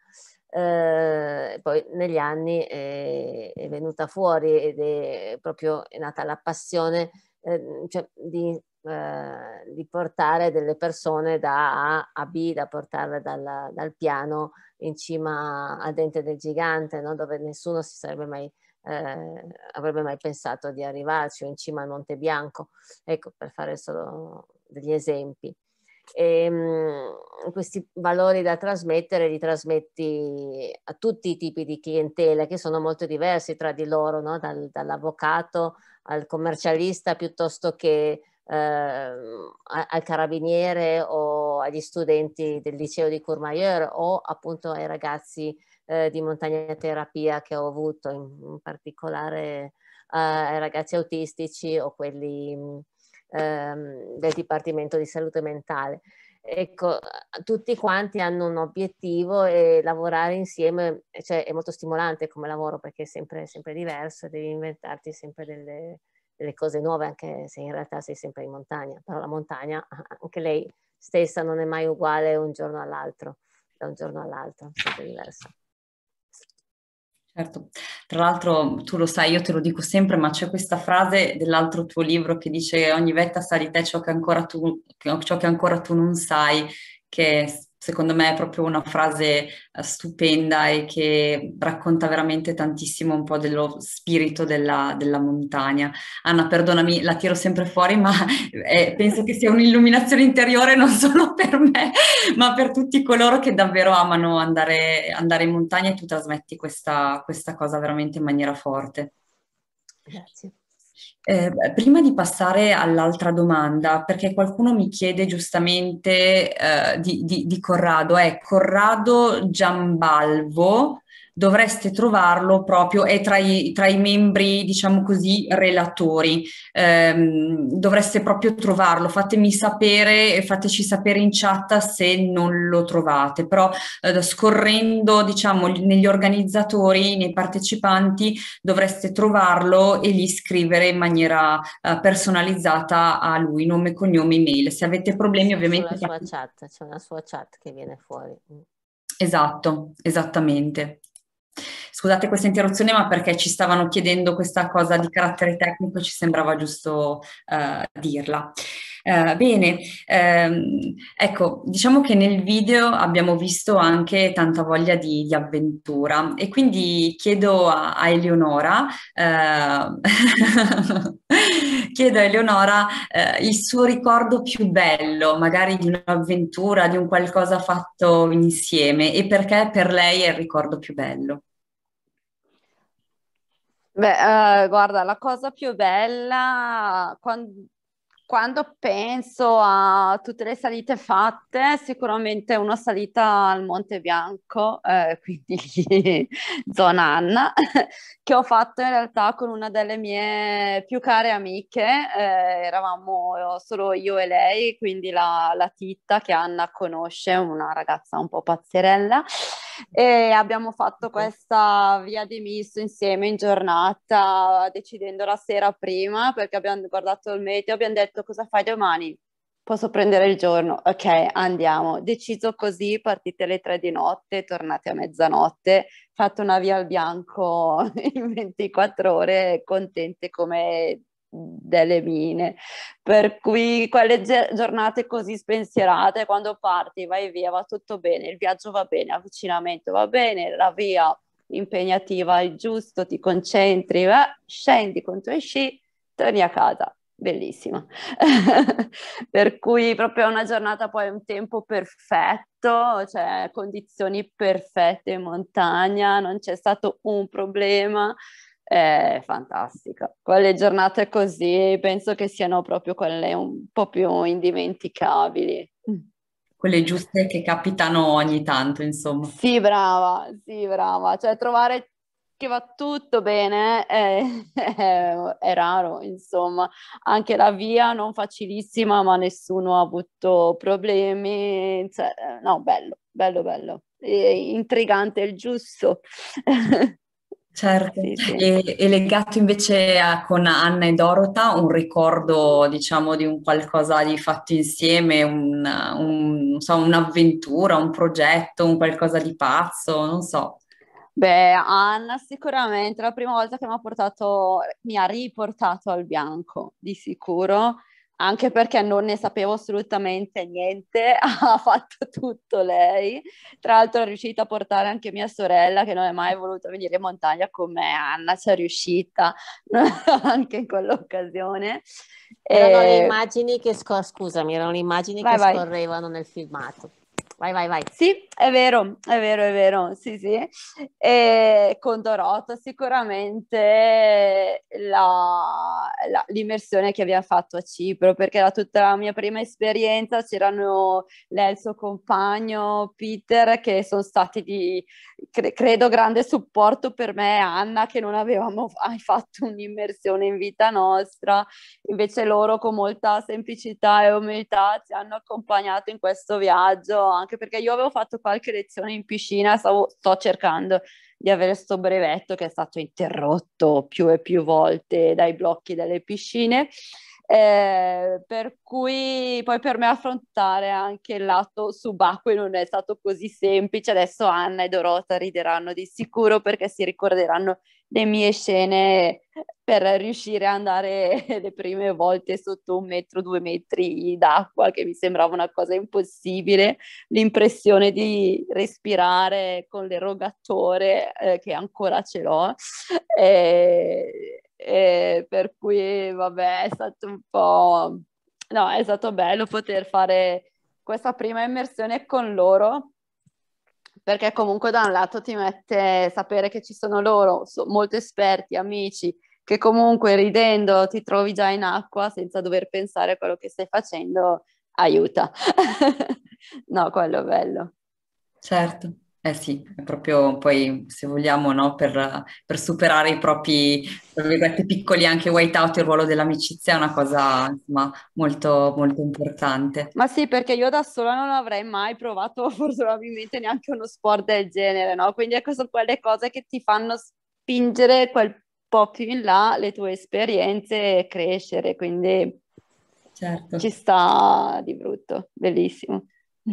Eh, poi negli anni è, eh, è, venuta fuori ed è proprio è nata la passione eh, cioè di eh, di portare delle persone da A a B, da portarle dal, dal piano in cima al dente del gigante, no? dove nessuno si sarebbe mai, eh, avrebbe mai pensato di arrivarci, o in cima al Monte Bianco, ecco, per fare solo degli esempi. E, ehm, mh, questi valori da trasmettere li trasmetti a tutti i tipi di clientele che sono molto diversi tra di loro, no? Dal, dall'avvocato al commercialista piuttosto che Ehm, al carabiniere o agli studenti del liceo di Courmayeur o appunto ai ragazzi eh, di montagna terapia che ho avuto, in, particolare eh, ai ragazzi autistici o quelli ehm, del Dipartimento di Salute Mentale. Ecco, tutti quanti hanno un obiettivo e lavorare insieme cioè, è molto stimolante come lavoro perché è sempre, sempre diverso, devi inventarti sempre delle, le cose nuove, anche se in realtà sei sempre in montagna, però la montagna anche lei stessa non è mai uguale un giorno all'altro, da un giorno all'altro, è diverso. Certo, tra l'altro tu lo sai, io te lo dico sempre, ma c'è questa frase dell'altro tuo libro che dice ogni vetta sa di te ciò che ancora tu, ciò che ancora tu non sai, che secondo me è proprio una frase eh, stupenda e che racconta veramente tantissimo un po' dello spirito della, della montagna. Anna, perdonami, la tiro sempre fuori, ma eh, penso che sia un'illuminazione interiore non solo per me, ma per tutti coloro che davvero amano andare, andare in montagna e tu trasmetti questa, questa cosa veramente in maniera forte. Grazie. Eh, prima di passare all'altra domanda, perché qualcuno mi chiede giustamente eh, di, di, di Corrado, è Corrado Giambalvo, dovreste trovarlo proprio è tra i, tra i membri, diciamo così, relatori. Ehm, dovreste proprio trovarlo. Fatemi sapere e fateci sapere in chat se non lo trovate. Però eh, scorrendo, diciamo, negli organizzatori, nei partecipanti, dovreste trovarlo e lì scrivere in maniera eh, personalizzata a lui, nome, cognome, email. Se avete problemi, ovviamente. C'è una sua chat, c'è una sua chat che viene fuori. Mm. Esatto, esattamente. Scusate questa interruzione, ma perché ci stavano chiedendo questa cosa di carattere tecnico, e ci sembrava giusto uh, dirla. Uh, bene, um, ecco, diciamo che nel video abbiamo visto anche tanta voglia di, di avventura e quindi chiedo a, a Eleonora, uh, chiedo a Eleonora uh, il suo ricordo più bello, magari di un'avventura, di un qualcosa fatto insieme e perché per lei è il ricordo più bello. Beh, eh, guarda, la cosa più bella quando, quando, penso a tutte le salite fatte, sicuramente una salita al Monte Bianco, eh, quindi lì, zona Anna, che ho fatto in realtà con una delle mie più care amiche, eh, eravamo solo io e lei, quindi la, la Titta che Anna conosce, una ragazza un po' pazzerella e abbiamo fatto ecco. questa via di misto insieme in giornata, decidendo la sera prima perché abbiamo guardato il meteo, abbiamo detto cosa fai domani? Posso prendere il giorno? Ok, andiamo. Deciso così, partite alle tre di notte, tornate a mezzanotte, fatto una via al bianco in 24 ore, contente come delle mine. Per cui quelle giornate così spensierate, quando parti, vai via, va tutto bene, il viaggio va bene, l'avvicinamento va bene, la via impegnativa è giusto, ti concentri, eh? scendi con i tuoi sci, torni a casa. Bellissima. per cui proprio una giornata poi un tempo perfetto, cioè condizioni perfette in montagna, non c'è stato un problema, è fantastico. Quelle giornate così penso che siano proprio quelle un po' più indimenticabili. Quelle giuste che capitano ogni tanto, insomma. Sì, brava, sì, brava. Cioè trovare che va tutto bene è, è, è raro, insomma. Anche la via non facilissima, ma nessuno ha avuto problemi. Cioè, no, bello, bello, bello. È intrigante il giusto. Certo, sì, sì. E, e, legato invece a, con Anna e Dorota un ricordo, diciamo, di un qualcosa di fatto insieme, un, un, so, un'avventura, un progetto, un qualcosa di pazzo, non so. Beh, Anna sicuramente la prima volta che mi ha portato, mi ha riportato al bianco, di sicuro anche perché non ne sapevo assolutamente niente, ha fatto tutto lei. Tra l'altro è riuscita a portare anche mia sorella che non è mai voluta venire in montagna con me, Anna ci è riuscita anche in quell'occasione. Erano e... le immagini che, sco- scusami, erano le immagini vai, che vai. scorrevano nel filmato. Vai, vai, vai. Sì, è vero, è vero, è vero, sì, sì. E con Dorota sicuramente la, la, l'immersione che abbiamo fatto a Cipro, perché era tutta la mia prima esperienza, c'erano lei il suo compagno Peter che sono stati di, cre- credo, grande supporto per me e Anna, che non avevamo mai fatto un'immersione in vita nostra, invece loro con molta semplicità e umiltà ci hanno accompagnato in questo viaggio anche perché io avevo fatto qualche lezione in piscina, stavo, sto cercando di avere questo brevetto che è stato interrotto più e più volte dai blocchi delle piscine eh, per cui poi per me affrontare anche il lato subacqueo non è stato così semplice. Adesso Anna e Dorota rideranno di sicuro perché si ricorderanno le mie scene per riuscire a andare le prime volte sotto un metro, due metri d'acqua, che mi sembrava una cosa impossibile, l'impressione di respirare con l'erogatore eh, che ancora ce l'ho. Eh, e per cui, vabbè, è stato un po'... No, è stato bello poter fare questa prima immersione con loro, perché comunque da un lato ti mette sapere che ci sono loro, so, molto esperti, amici, che comunque ridendo ti trovi già in acqua senza dover pensare a quello che stai facendo, aiuta. no, quello è bello. Certo. Eh sì, è proprio poi, se vogliamo, no, per, per, superare i propri, piccoli anche white out, il ruolo dell'amicizia è una cosa, insomma, molto, molto importante. Ma sì, perché io da sola non avrei mai provato, forse neanche uno sport del genere, no? Quindi ecco, sono quelle cose che ti fanno spingere quel po' più in là le tue esperienze e crescere, quindi certo. ci sta di brutto, bellissimo.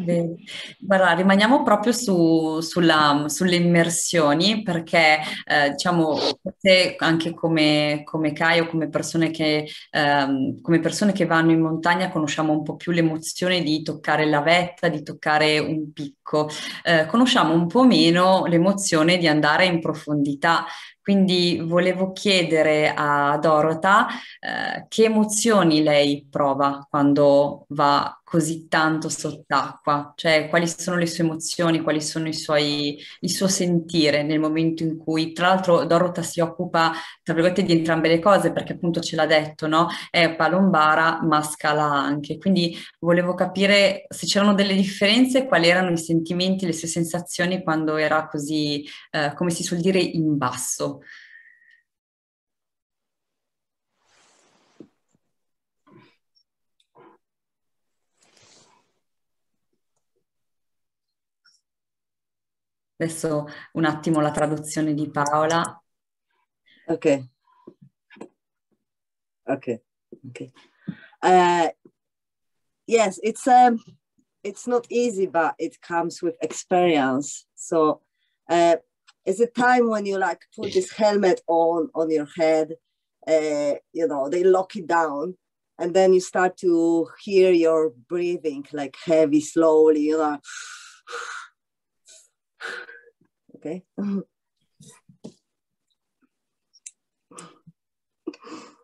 Bene. Guarda, rimaniamo proprio su, sulla, sulle immersioni perché eh, diciamo te anche come, come Caio, come persone, che, ehm, come persone che vanno in montagna conosciamo un po' più l'emozione di toccare la vetta, di toccare un picco, eh, conosciamo un po' meno l'emozione di andare in profondità, quindi volevo chiedere a Dorota eh, che emozioni lei prova quando va così tanto sott'acqua, cioè quali sono le sue emozioni, quali sono i suoi, il suo sentire nel momento in cui, tra l'altro Dorota si occupa, tra virgolette, di entrambe le cose, perché appunto ce l'ha detto, no? È palombara ma scala anche, quindi volevo capire se c'erano delle differenze, quali erano i sentimenti, le sue sensazioni quando era così, eh, come si suol dire, in basso. Adesso un attimo la traduzione di Paola. Ok. Okay. Okay. Uh, yes, it's um, it's not easy, but it comes with experience. So uh, eh, it's a time when you like put this helmet on on your head. Uh, you know they lock it down, and then you start to hear your breathing like heavy, slowly. You know. Okay.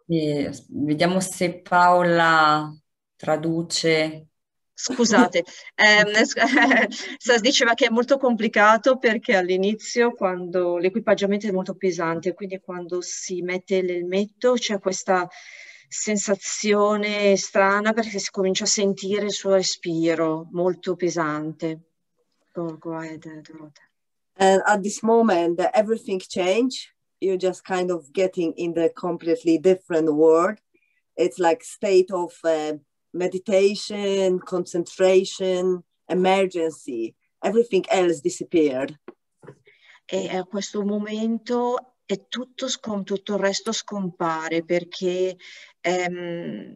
E vediamo se Paola traduce. Scusate, ehm, diceva che è molto complicato perché all'inizio quando l'equipaggiamento è molto pesante, quindi quando si mette l'elmetto c'è questa sensazione strana perché si comincia a sentire il suo respiro molto pesante Uh, and at this moment, uh, everything changed. You're just kind of getting in the completely different world. It's like state of uh, meditation, concentration, emergency. Everything else disappeared. E eh, a questo momento e tutto, scom- tutto il resto scompare perché ehm,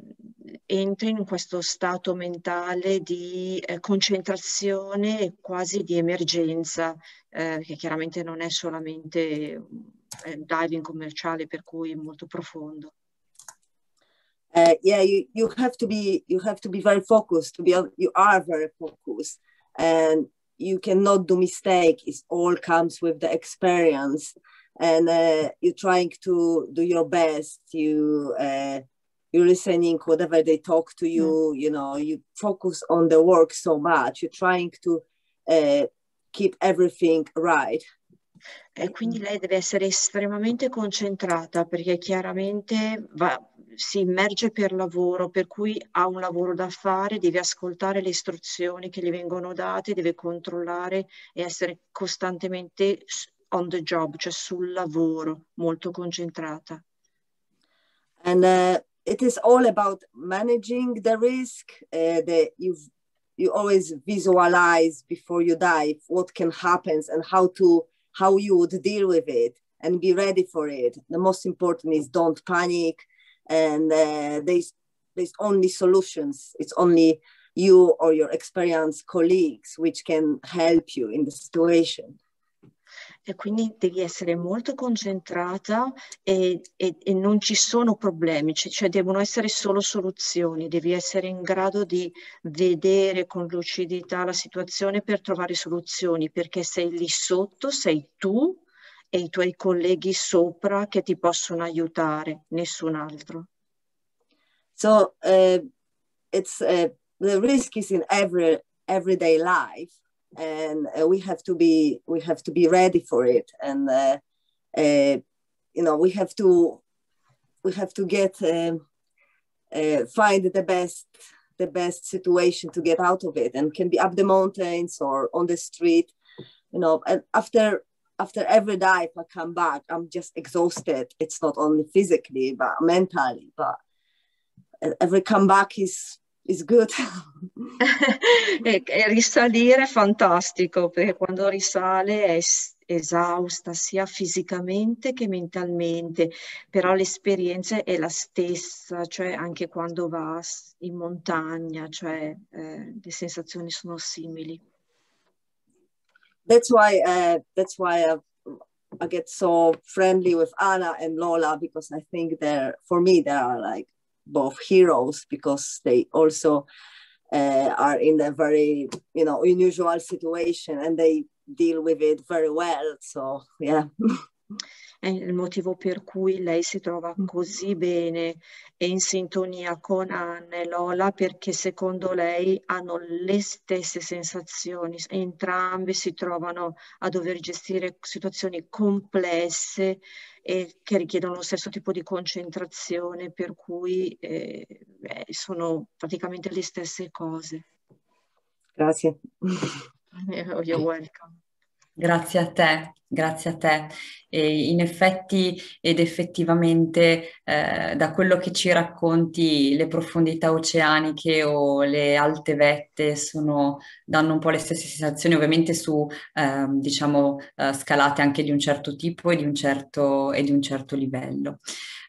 entri in questo stato mentale di eh, concentrazione e quasi di emergenza, eh, che chiaramente non è solamente eh, diving commerciale per cui molto profondo. Uh, yeah, you, you have to be you have to be very focused. To be you are very focused, and you cannot do mistake. It all comes with the experience and uh, you're trying to do your best you uh, you're listening whatever they talk to you mm. you know you focus on the work so much you're trying to uh, keep everything right eh, quindi lei deve essere estremamente concentrata perché chiaramente va, si immerge per lavoro, per cui ha un lavoro da fare, deve ascoltare le istruzioni che le vengono date, deve controllare e essere costantemente on the job, cioè sul lavoro, molto concentrata. And uh, it is all about managing the risk uh, that you you always visualize before you dive what can happen and how to how you would deal with it and be ready for it the most important is don't panic and uh, there's there's only solutions it's only you or your experienced colleagues which can help you in the situation e quindi devi essere molto concentrata e, e, e non ci sono problemi, cioè, cioè, devono essere solo soluzioni, devi essere in grado di vedere con lucidità la situazione per trovare soluzioni, perché sei lì sotto, sei tu e i tuoi colleghi sopra che ti possono aiutare, nessun altro. So uh, it's, uh, the risk is in every, everyday life. and uh, we have to be we have to be ready for it and uh, uh, you know we have to we have to get um, uh, find the best the best situation to get out of it and can be up the mountains or on the street you know and after after every dive i come back i'm just exhausted it's not only physically but mentally but uh, every comeback is is good. e, e, risalire è fantastico perché quando risale è esausta sia fisicamente che mentalmente, però l'esperienza è la stessa, cioè anche quando va in montagna, cioè eh, le sensazioni sono simili. That's why uh, that's why I get so friendly with Anna and Lola because I think they're for me they are like both heroes because they also uh, are in a very you know unusual situation and they deal with it very well so yeah è il motivo per cui lei si trova mm. così bene e in sintonia con Anne e Lola perché secondo lei hanno le stesse sensazioni, entrambe si trovano a dover gestire situazioni complesse e che richiedono lo stesso tipo di concentrazione per cui eh, beh, sono praticamente le stesse cose. Grazie. You're welcome. Grazie a te. Grazie a te. E in effetti ed effettivamente eh, da quello che ci racconti le profondità oceaniche o le alte vette sono, danno un po' le stesse sensazioni, ovviamente su eh, diciamo, eh, scalate anche di un certo tipo e di un certo, e di un certo livello.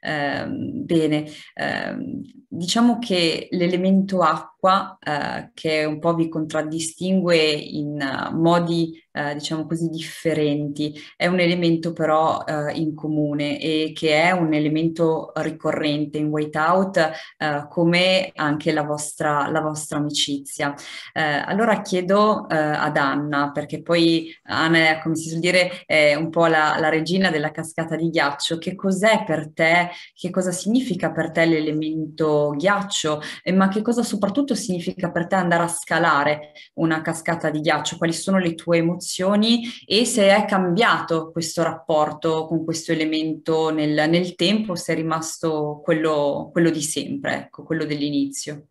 Ehm, bene, ehm, diciamo che l'elemento acqua eh, che un po' vi contraddistingue in eh, modi eh, diciamo così differenti è un elemento però eh, in comune e che è un elemento ricorrente in Whiteout eh, come anche la vostra, la vostra amicizia. Eh, allora chiedo eh, ad Anna, perché poi Anna, è, come ecco, si suol dire, è un po' la, la regina della cascata di ghiaccio, che cos'è per te, che cosa significa per te l'elemento ghiaccio, ma che cosa soprattutto significa per te andare a scalare una cascata di ghiaccio, quali sono le tue emozioni e se è cambiato cambiato questo rapporto con questo elemento nel, nel tempo, se è rimasto quello, quello di sempre, ecco, quello dell'inizio.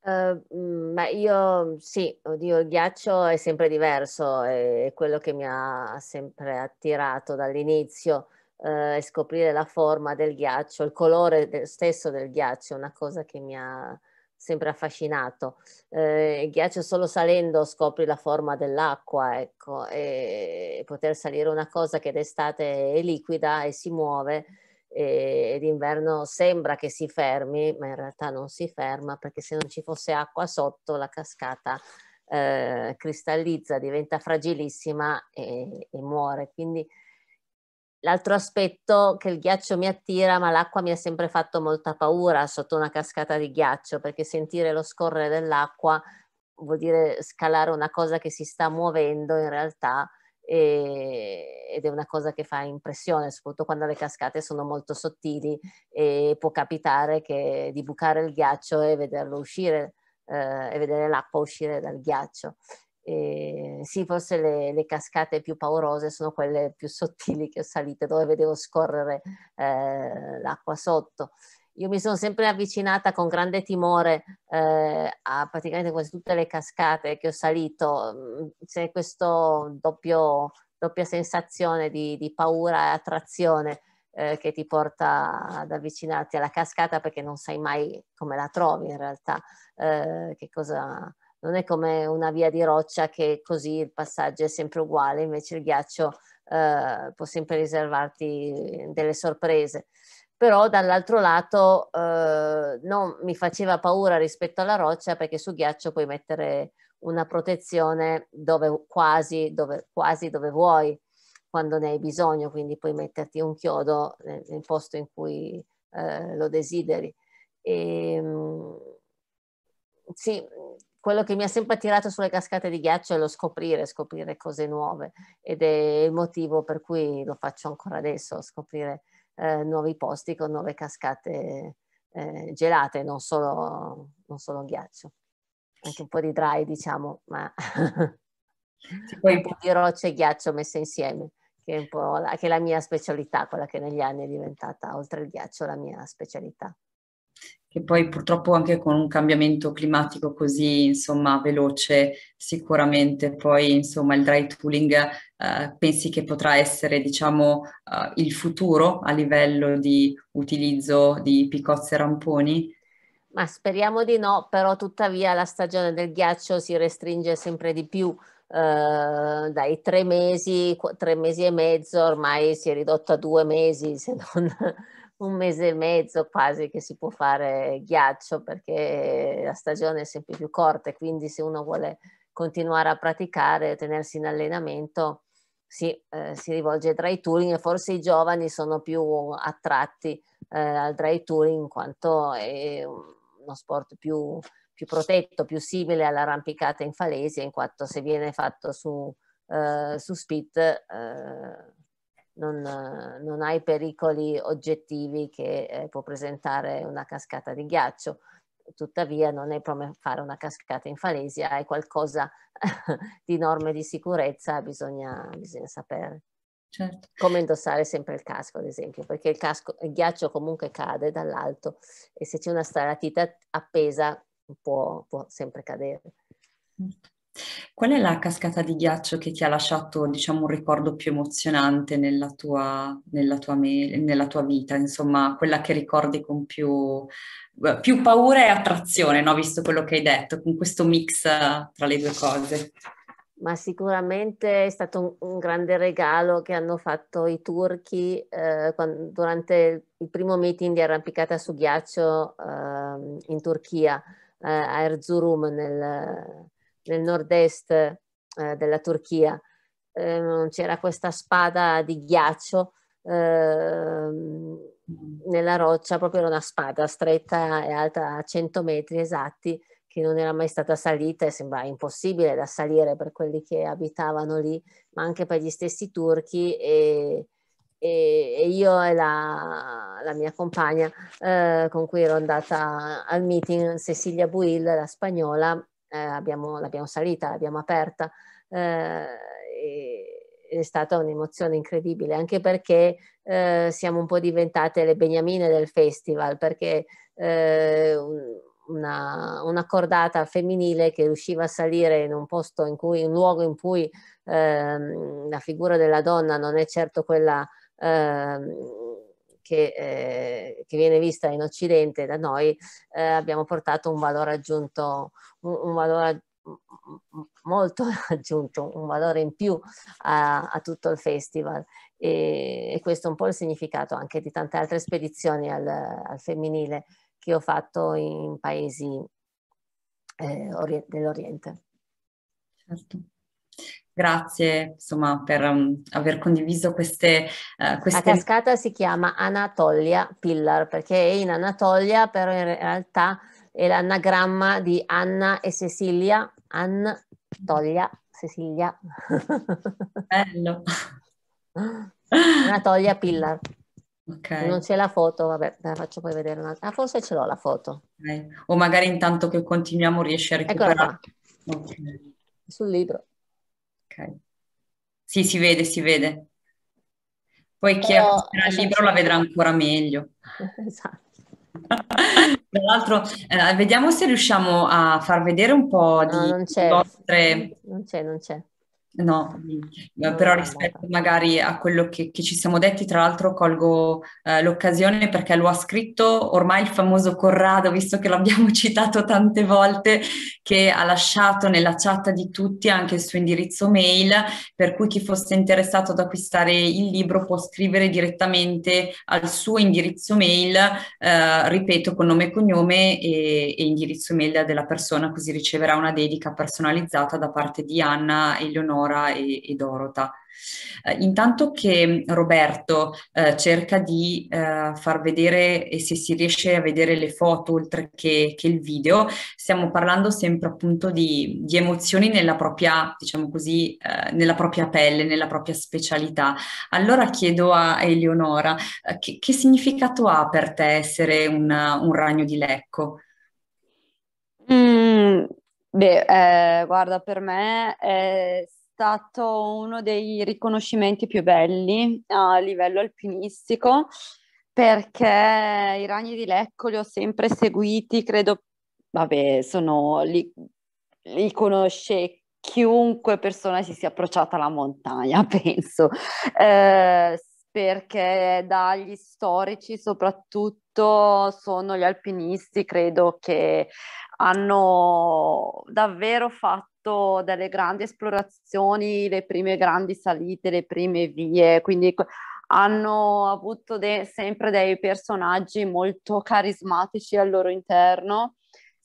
Uh, eh, ma mm, io sì, oddio, il ghiaccio è sempre diverso, è quello che mi ha sempre attirato dall'inizio, uh, scoprire la forma del ghiaccio, il colore del, stesso del ghiaccio, è una cosa che mi ha sempre affascinato. Eh, il ghiaccio solo salendo scopri la forma dell'acqua, ecco, e poter salire una cosa che d'estate è liquida e si muove ed inverno sembra che si fermi, ma in realtà non si ferma perché se non ci fosse acqua sotto la cascata eh, cristallizza, diventa fragilissima e, e muore. Quindi L'altro aspetto che il ghiaccio mi attira, ma l'acqua mi ha sempre fatto molta paura sotto una cascata di ghiaccio, perché sentire lo scorrere dell'acqua vuol dire scalare una cosa che si sta muovendo in realtà e, ed è una cosa che fa impressione, soprattutto quando le cascate sono molto sottili e può capitare che, di bucare il ghiaccio e vederlo uscire eh, e vedere l'acqua uscire dal ghiaccio. E sì, forse le, le, cascate più paurose sono quelle più sottili che ho salite, dove vedevo scorrere eh, l'acqua sotto. Io mi sono sempre avvicinata con grande timore eh, a praticamente quasi tutte le cascate che ho salito. Mm, c'è questa doppia sensazione di, di, paura e attrazione eh, che ti porta ad avvicinarti alla cascata perché non sai mai come la trovi in realtà, eh, che cosa non è come una via di roccia che così il passaggio è sempre uguale, invece il ghiaccio eh, può sempre riservarti delle sorprese. Però dall'altro lato eh, non mi faceva paura rispetto alla roccia perché su ghiaccio puoi mettere una protezione dove quasi, dove, quasi dove vuoi quando ne hai bisogno, quindi puoi metterti un chiodo nel, nel posto in cui eh, lo desideri. E, ehm, sì, quello che mi ha sempre attirato sulle cascate di ghiaccio è lo scoprire, scoprire cose nuove ed è il motivo per cui lo faccio ancora adesso, scoprire eh, nuovi posti con nuove cascate eh, gelate, non solo, non solo, ghiaccio, anche un po' di dry diciamo, ma un po' di rocce e ghiaccio messe insieme, che è, la, che è la mia specialità, quella che negli anni è diventata, oltre al ghiaccio, la mia specialità e poi purtroppo anche con un cambiamento climatico così insomma veloce sicuramente poi insomma il dry tooling eh, pensi che potrà essere diciamo eh, il futuro a livello di utilizzo di picozze e ramponi? Ma speriamo di no, però tuttavia la stagione del ghiaccio si restringe sempre di più. Eh, dai tre mesi, tre mesi e mezzo, ormai si è ridotta a due mesi, se non un mese e mezzo quasi che si può fare ghiaccio perché la stagione è sempre più corta e quindi se uno vuole continuare a praticare, tenersi in allenamento, si, eh, si rivolge ai dry touring e forse i giovani sono più attratti eh, al dry touring in quanto è uno sport più, più protetto, più simile all'arrampicata in falesia in quanto se viene fatto su, eh, su spit non, eh, non ha pericoli oggettivi che eh, può presentare una cascata di ghiaccio. Tuttavia non è come fare una cascata in falesia, è qualcosa di norme di sicurezza, bisogna, bisogna sapere. Certo. Come indossare sempre il casco, ad esempio, perché il, casco, il ghiaccio comunque cade dall'alto e se c'è una stralatita appesa può, può sempre cadere. Certo. Qual è la cascata di ghiaccio che ti ha lasciato, diciamo, un ricordo più emozionante nella tua, nella tua, me- nella tua vita? Insomma, quella che ricordi con più, eh, più paura e attrazione, no? visto quello che hai detto, con questo mix eh, tra le due cose. Ma sicuramente è stato un, un grande regalo che hanno fatto i turchi eh, quando, durante il primo meeting di arrampicata su ghiaccio eh, in Turchia, eh, a Erzurum, nel, nel nord-est eh, della Turchia. Eh, c'era questa spada di ghiaccio ehm, nella roccia, proprio era una spada stretta e alta a 100 metri esatti che non era mai stata salita e sembrava impossibile da salire per quelli che abitavano lì, ma anche per gli stessi turchi e, e, io e la, la mia compagna eh, con cui ero andata al meeting, Cecilia Buil, la spagnola, eh, abbiamo, l'abbiamo salita, l'abbiamo aperta eh, è stata un'emozione incredibile anche perché eh, siamo un po' diventate le beniamine del festival perché eh, una, una, cordata femminile che riusciva a salire in un posto in cui, un luogo in cui ehm, la figura della donna non è certo quella ehm, che, eh, che, viene vista in Occidente da noi, eh, abbiamo portato un valore aggiunto, un, un valore molto aggiunto, un valore in più a, a tutto il festival e, e, questo è un po' il significato anche di tante altre spedizioni al, al femminile che ho fatto in paesi eh, dell'Oriente. Certo. Grazie insomma per um, aver condiviso queste, uh, queste... La cascata si chiama Anatolia Pillar perché è in Anatolia però in realtà è l'anagramma di Anna e Cecilia, Anatolia, Cecilia. Bello. Anatolia Pillar. Okay. Non c'è la foto, vabbè, la faccio poi vedere un'altra. Ah, forse ce l'ho la foto. Okay. O magari intanto che continuiamo riesci a recuperare. Okay. Sul libro. Sì, si vede, si vede. Poi chi Però, acquisterà il libro la vedrà ancora meglio. Esatto. Tra l'altro, eh, vediamo se riusciamo a far vedere un po' di no, non c'è, vostre... Non c'è, non c'è. No, però rispetto magari a quello che, che ci siamo detti, tra l'altro colgo eh, l'occasione perché lo ha scritto ormai il famoso Corrado, visto che l'abbiamo citato tante volte, che ha lasciato nella chat di tutti anche il suo indirizzo mail, per cui chi fosse interessato ad acquistare il libro può scrivere direttamente al suo indirizzo mail, eh, ripeto, con nome e cognome e, e indirizzo mail della persona, così riceverà una dedica personalizzata da parte di Anna e Leonora Eleonora e, e Dorota. Eh, intanto che Roberto eh, cerca di eh, far vedere e se si riesce a vedere le foto oltre che, che il video, stiamo parlando sempre appunto di, di emozioni nella propria, diciamo così, eh, nella propria pelle, nella propria specialità. Allora chiedo a Eleonora eh, che, che, significato ha per te essere una, un ragno di Lecco? Mm, beh, eh, guarda, per me è stato uno dei riconoscimenti più belli a livello alpinistico perché i ragni di Lecco li ho sempre seguiti, credo, vabbè, sono, li, li conosce chiunque persona si sia approcciata alla montagna, penso. Eh, perché dagli storici soprattutto sono gli alpinisti, credo che hanno davvero fatto delle grandi esplorazioni, le prime grandi salite, le prime vie, quindi hanno avuto de- sempre dei personaggi molto carismatici al loro interno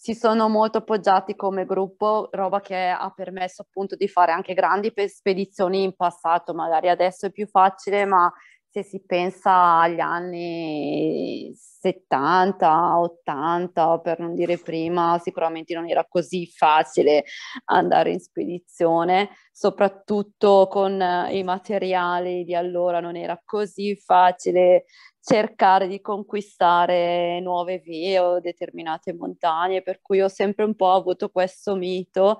si sono molto appoggiati come gruppo, roba che ha permesso appunto di fare anche grandi spedizioni in passato, magari adesso è più facile, ma se si pensa agli anni 70, 80, per non dire prima, sicuramente non era così facile andare in spedizione, soprattutto con eh, i materiali di allora non era così facile cercare di conquistare nuove vie o determinate montagne, per cui ho sempre un po' avuto questo mito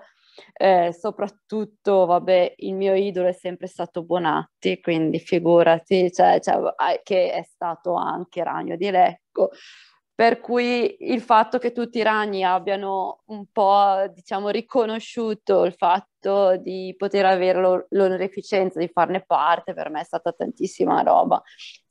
eh, soprattutto, vabbè, il mio idolo è sempre stato Bonatti, quindi figurati, cioè, cioè, che è stato anche Ragno di Lecco. Per cui il fatto che tutti i ragni abbiano un po', diciamo, riconosciuto il fatto di poter avere l'onorificenza, di farne parte, per me è stata tantissima roba.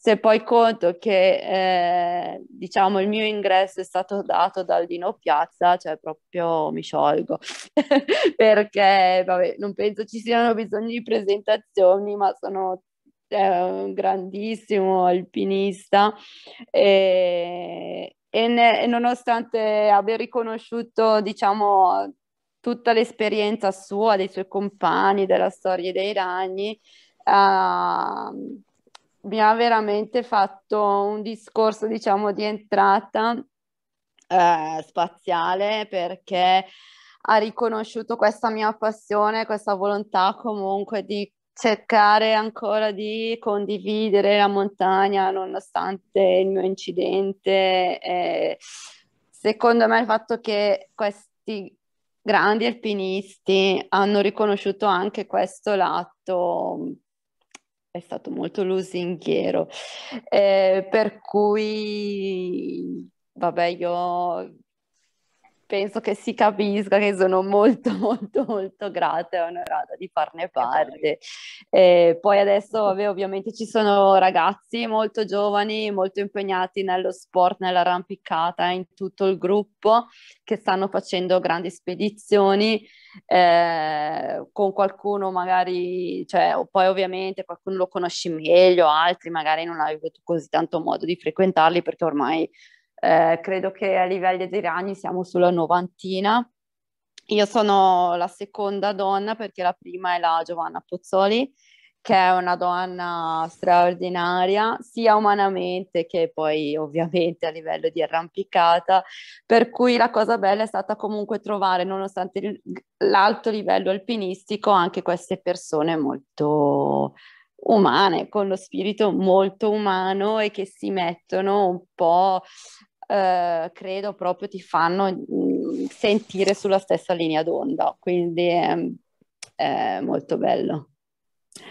Se poi conto che eh, diciamo il mio ingresso è stato dato dal Dino Piazza, cioè proprio mi sciolgo perché vabbè, non penso ci siano bisogni di presentazioni, ma sono eh, un grandissimo alpinista e, e, ne, e nonostante abbia riconosciuto diciamo tutta l'esperienza sua, dei suoi compagni, della storia dei ragni, uh, mi ha veramente fatto un discorso, diciamo, di entrata eh, spaziale perché ha riconosciuto questa mia passione, questa volontà comunque di cercare ancora di condividere la montagna nonostante il mio incidente. Eh, secondo me il fatto che questi grandi alpinisti hanno riconosciuto anche questo lato è stato molto lusinghiero, eh, per cui vabbè io penso che si capisca che sono molto molto molto grata e onorata di farne parte. E poi adesso vabbè, ovviamente ci sono ragazzi molto giovani, molto impegnati nello sport, nell'arrampicata, in tutto il gruppo che stanno facendo grandi spedizioni eh, con qualcuno magari, cioè, poi ovviamente qualcuno lo conosci meglio, altri magari non hai avuto così tanto modo di frequentarli perché ormai eh, credo che a livelli di anni siamo sulla novantina. Io sono la seconda donna perché la prima è la Giovanna Pozzoli, che è una donna straordinaria, sia umanamente che poi ovviamente a livello di arrampicata, per cui la cosa bella è stata comunque trovare, nonostante l'alto livello alpinistico, anche queste persone molto umane, con lo spirito molto umano e che si mettono un po' Eh, credo proprio ti fanno mm, sentire sulla stessa linea d'onda, quindi eh, è molto bello.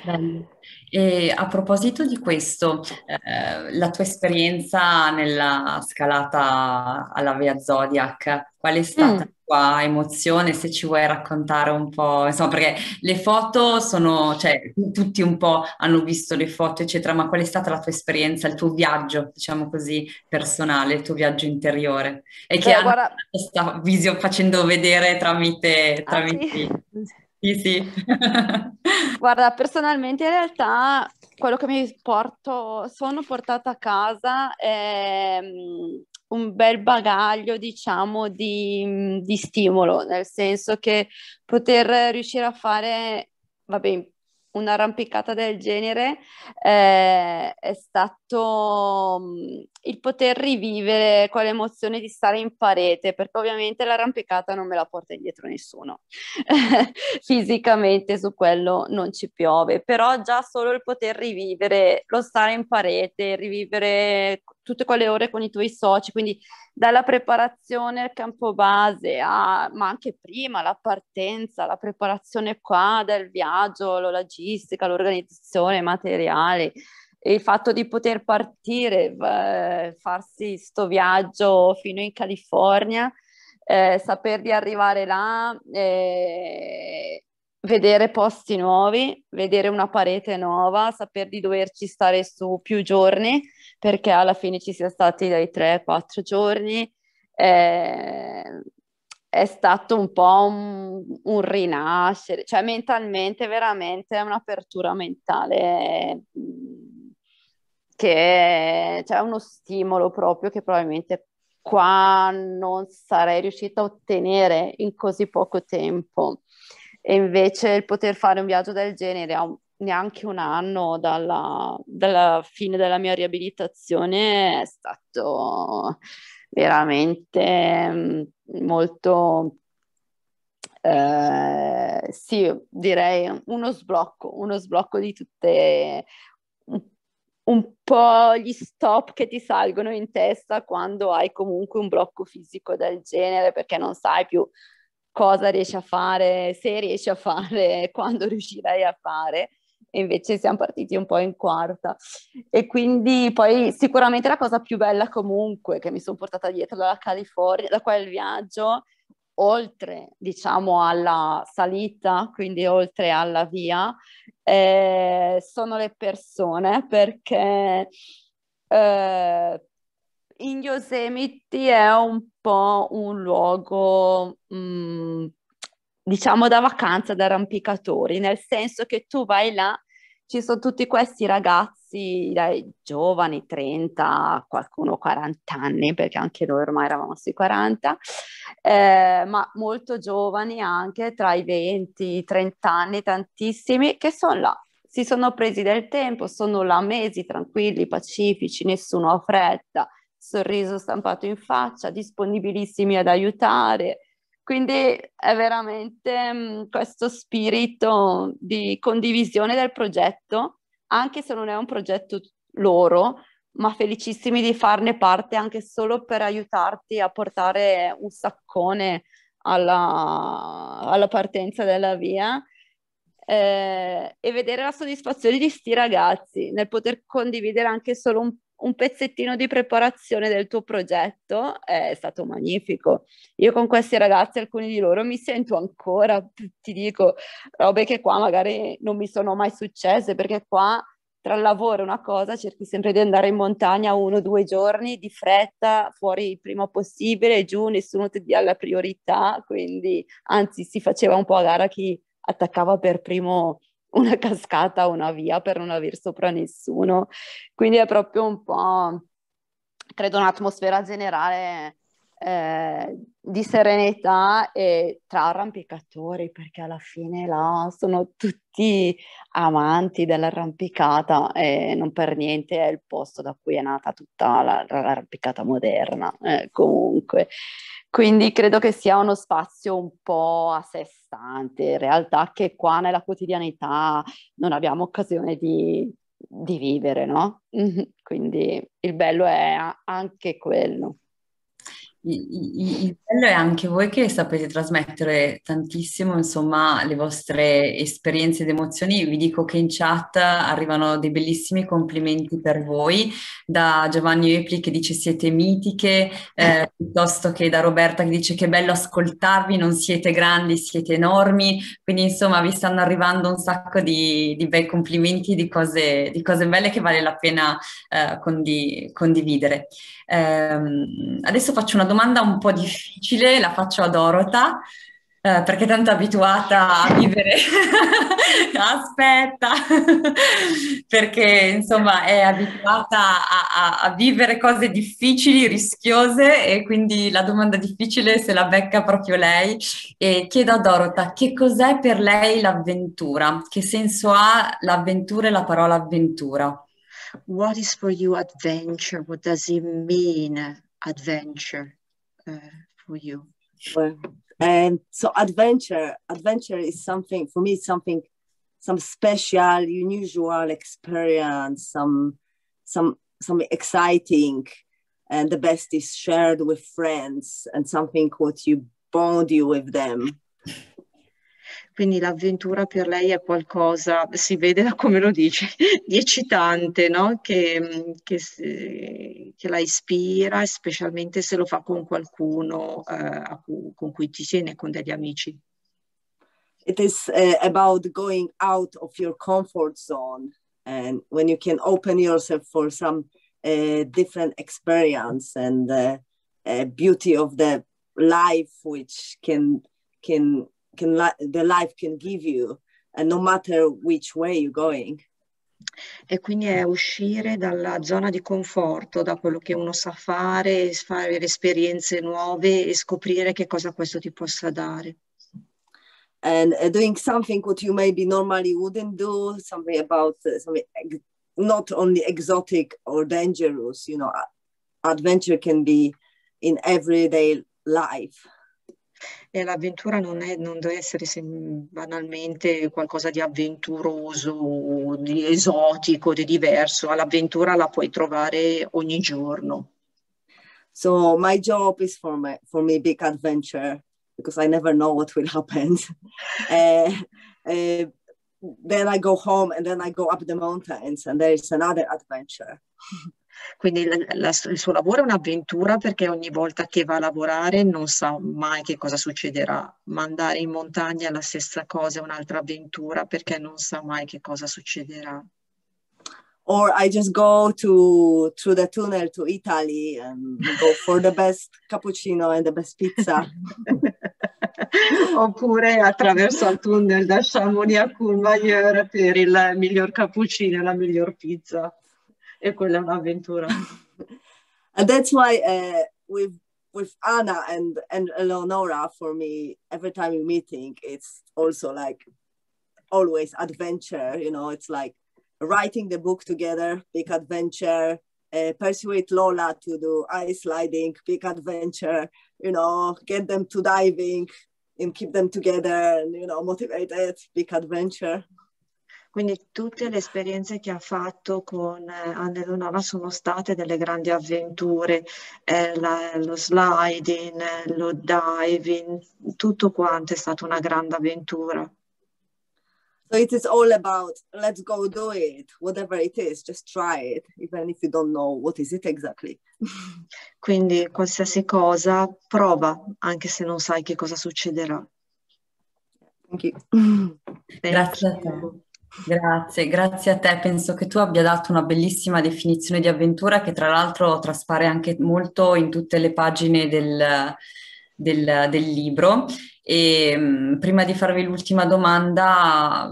Bello. E a proposito di questo, eh, la tua esperienza nella scalata alla Via Zodiac, qual è stata? Mm tua emozione, se ci vuoi raccontare un po', insomma, perché le foto sono, cioè, tutti un po' hanno visto le foto, eccetera, ma qual è stata la tua esperienza, il tuo viaggio, diciamo così, personale, il tuo viaggio interiore? E che Beh, guarda... sta facendo vedere tramite... tramite... Ah, sì, sì. sì. guarda, personalmente in realtà quello che mi porto, sono portata a casa è ehm, un bel bagaglio, diciamo, di, di, stimolo, nel senso che poter riuscire a fare, vabbè, un'arrampicata del genere eh, è stato mm, il poter rivivere quell'emozione di stare in parete, perché ovviamente l'arrampicata non me la porta indietro nessuno. Fisicamente su quello non ci piove, però già solo il poter rivivere lo stare in parete, rivivere tutte quelle ore con i tuoi soci, quindi dalla preparazione al campo base, a, ma anche prima la partenza, la preparazione qua del viaggio, la logistica, l'organizzazione, i materiali, e il fatto di poter partire, eh, farsi questo viaggio fino in California, eh, saper di arrivare là, eh, vedere posti nuovi, vedere una parete nuova, saper di doverci stare su più giorni, perché alla fine ci sia stati dai 3-4 giorni, eh, è stato un po' un, un, rinascere, cioè mentalmente veramente è un'apertura mentale mm, che c'è uno stimolo proprio che probabilmente qua non sarei riuscita a ottenere in così poco tempo. E invece il poter fare un viaggio del genere a neanche un anno dalla, dalla fine della mia riabilitazione è stato veramente mm, molto eh, sì, direi uno sblocco, uno sblocco di tutte, un po' gli stop che ti salgono in testa quando hai comunque un blocco fisico del genere perché non sai più cosa riesci a fare, se riesci a fare, quando riuscirai a fare. E invece siamo partiti un po' in quarta. E quindi poi sicuramente la cosa più bella comunque che mi sono portata dietro dalla California, da quel viaggio, oltre diciamo alla salita, quindi oltre alla via, eh, sono le persone perché eh, in Yosemite è un po' un luogo mh, mm, diciamo da vacanza da arrampicatori, nel senso che tu vai là ci sono tutti questi ragazzi dai giovani, 30, qualcuno 40 anni, perché anche noi ormai eravamo sui 40, eh, ma molto giovani anche tra i 20, i 30 anni, tantissimi, che sono là, si sono presi del tempo, sono là mesi tranquilli, pacifici, nessuno ha fretta, sorriso stampato in faccia, disponibilissimi ad aiutare quindi è veramente mh, questo spirito di condivisione del progetto, anche se non è un progetto loro, ma felicissimi di farne parte anche solo per aiutarti a portare un saccone alla, alla partenza della via. Eh, e vedere la soddisfazione di sti ragazzi nel poter condividere anche solo un un pezzettino di preparazione del tuo progetto è stato magnifico. Io con questi ragazzi, alcuni di loro, mi sento ancora, ti dico, robe che qua magari non mi sono mai successe, perché qua tra il lavoro e una cosa cerchi sempre di andare in montagna uno o due giorni di fretta, fuori il prima possibile, giù nessuno ti dia la priorità, quindi anzi si faceva un po' a gara chi attaccava per primo una cascata, una via per non aver sopra nessuno. Quindi è proprio un po', credo, un'atmosfera generale eh, di serenità e tra arrampicatori, perché alla fine là sono tutti amanti dell'arrampicata e non per niente è il posto da cui è nata tutta la, l'arrampicata moderna, eh, comunque. Quindi credo che sia uno spazio un po' a sé distante, realtà che qua nella quotidianità non abbiamo occasione di, di vivere, no? Quindi il bello è anche quello. Il bello è anche voi che sapete trasmettere tantissimo, insomma, le vostre esperienze ed emozioni. Vi dico che in chat arrivano dei bellissimi complimenti per voi, da Giovanni Epli che dice siete mitiche, eh, eh, piuttosto che da Roberta che dice che bello ascoltarvi, non siete grandi, siete enormi. Quindi, insomma, vi stanno arrivando un sacco di, di bei complimenti, di cose, di cose, belle che vale la pena eh, condi- condividere. Eh, adesso faccio una domanda un po' difficile, la faccio a Dorota, eh, perché tanto abituata a vivere. Aspetta, perché insomma è abituata a, a, a, vivere cose difficili, rischiose e quindi la domanda difficile se la becca proprio lei. E chiedo a Dorota che cos'è per lei l'avventura? Che senso ha l'avventura e la parola avventura? What is for you adventure? What does it mean adventure? for you? Well, and so adventure, adventure is something for me. Something, some special, unusual experience. Some, some, some exciting, and the best is shared with friends and something what you bond you with them Quindi l'avventura per lei è qualcosa, si vede da come lo dice, di eccitante, no? che, che, che, la ispira, specialmente se lo fa con qualcuno eh, con cui ti tiene, con degli amici. It is uh, about going out of your comfort zone and when you can open yourself for some uh, different experience and uh, beauty of the life which can can can li- the life can give you, and no matter which way you're going. E quindi è uscire dalla zona di conforto, da quello che uno sa fare, fare esperienze nuove e scoprire che cosa questo ti possa dare. And uh, doing something what you maybe normally wouldn't do, something about uh, something not only exotic or dangerous, you know, adventure can be in everyday life. E eh, l'avventura non, è, non deve essere banalmente qualcosa di avventuroso, di esotico, di diverso. L'avventura la puoi trovare ogni giorno. So my job is for me, for me big adventure because I never know what will happen. uh, uh, then I go home and then I go up the mountains and there is another adventure. Quindi la, la, il suo lavoro è un'avventura perché ogni volta che va a lavorare non sa mai che cosa succederà, ma andare in montagna è la stessa cosa, è un'altra avventura perché non sa mai che cosa succederà. or I just go to through the tunnel to Italy and go for the best cappuccino and the best pizza. Oppure attraverso il tunnel da Chamonix a Courmayeur per il miglior cappuccino e la miglior pizza. hemm avventura. and that's why uh, with with Anna and and Eleonora, for me, every time we meeting, it's also like always adventure. You know, it's like writing the book together, big adventure. Uh, persuade Lola to do ice sliding, big adventure. You know, get them to diving, and keep them together, and you know, motivated, big adventure. Quindi tutte le esperienze che ha fatto con eh, Anne Donala sono state delle grandi avventure, eh, la, lo sliding, eh, lo diving, tutto quanto è stata una grande avventura. So it is all about let's go do it, whatever it is, just try it, even if you don't know what is it exactly. Quindi qualsiasi cosa, prova, anche se non sai che cosa succederà. Thank you. Thank Grazie you. a te. Grazie, grazie a te. Penso che tu abbia dato una bellissima definizione di avventura che tra l'altro traspare anche molto in tutte le pagine del, del, del libro. E, mm, prima di farvi l'ultima domanda,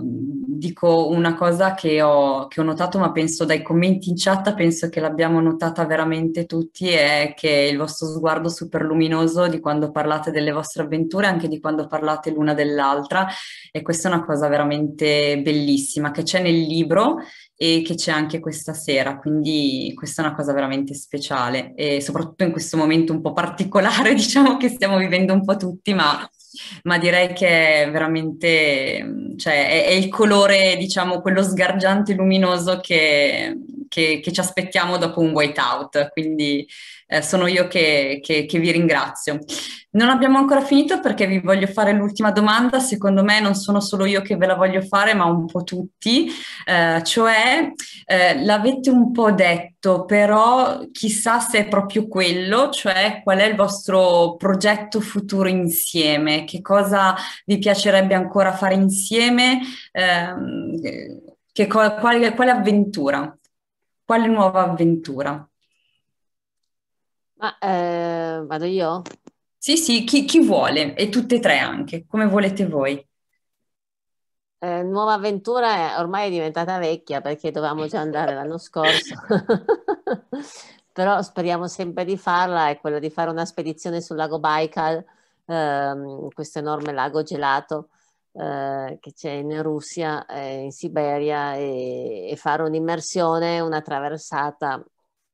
dico una cosa che ho, che ho, notato, ma penso dai commenti in chat, penso che l'abbiamo notata veramente tutti, è che il vostro sguardo super luminoso di quando parlate delle vostre avventure, anche di quando parlate l'una dell'altra, e questa è una cosa veramente bellissima che c'è nel libro e che c'è anche questa sera, quindi questa è una cosa veramente speciale e soprattutto in questo momento un po' particolare, diciamo che stiamo vivendo un po' tutti, ma ma direi che è veramente, cioè, è, è, il colore, diciamo, quello sgargiante luminoso che, che, che ci aspettiamo dopo un whiteout, quindi eh, sono io che, che, che, vi ringrazio. Non abbiamo ancora finito perché vi voglio fare l'ultima domanda, secondo me non sono solo io che ve la voglio fare, ma un po' tutti, eh, cioè eh, l'avete un po' detto, però chissà se è proprio quello, cioè qual è il vostro progetto futuro insieme, che cosa vi piacerebbe ancora fare insieme, ehm, che, quale, quale avventura, quale nuova avventura. Ma eh, vado io? Sì, sì, chi, chi, vuole e tutte e tre anche, come volete voi. Eh, Nuova Avventura è ormai è diventata vecchia perché dovevamo già andare l'anno scorso, però speriamo sempre di farla, è quella di fare una spedizione sul lago Baikal, ehm, questo enorme lago gelato eh, che c'è in Russia, eh, in Siberia, e, e fare un'immersione, una traversata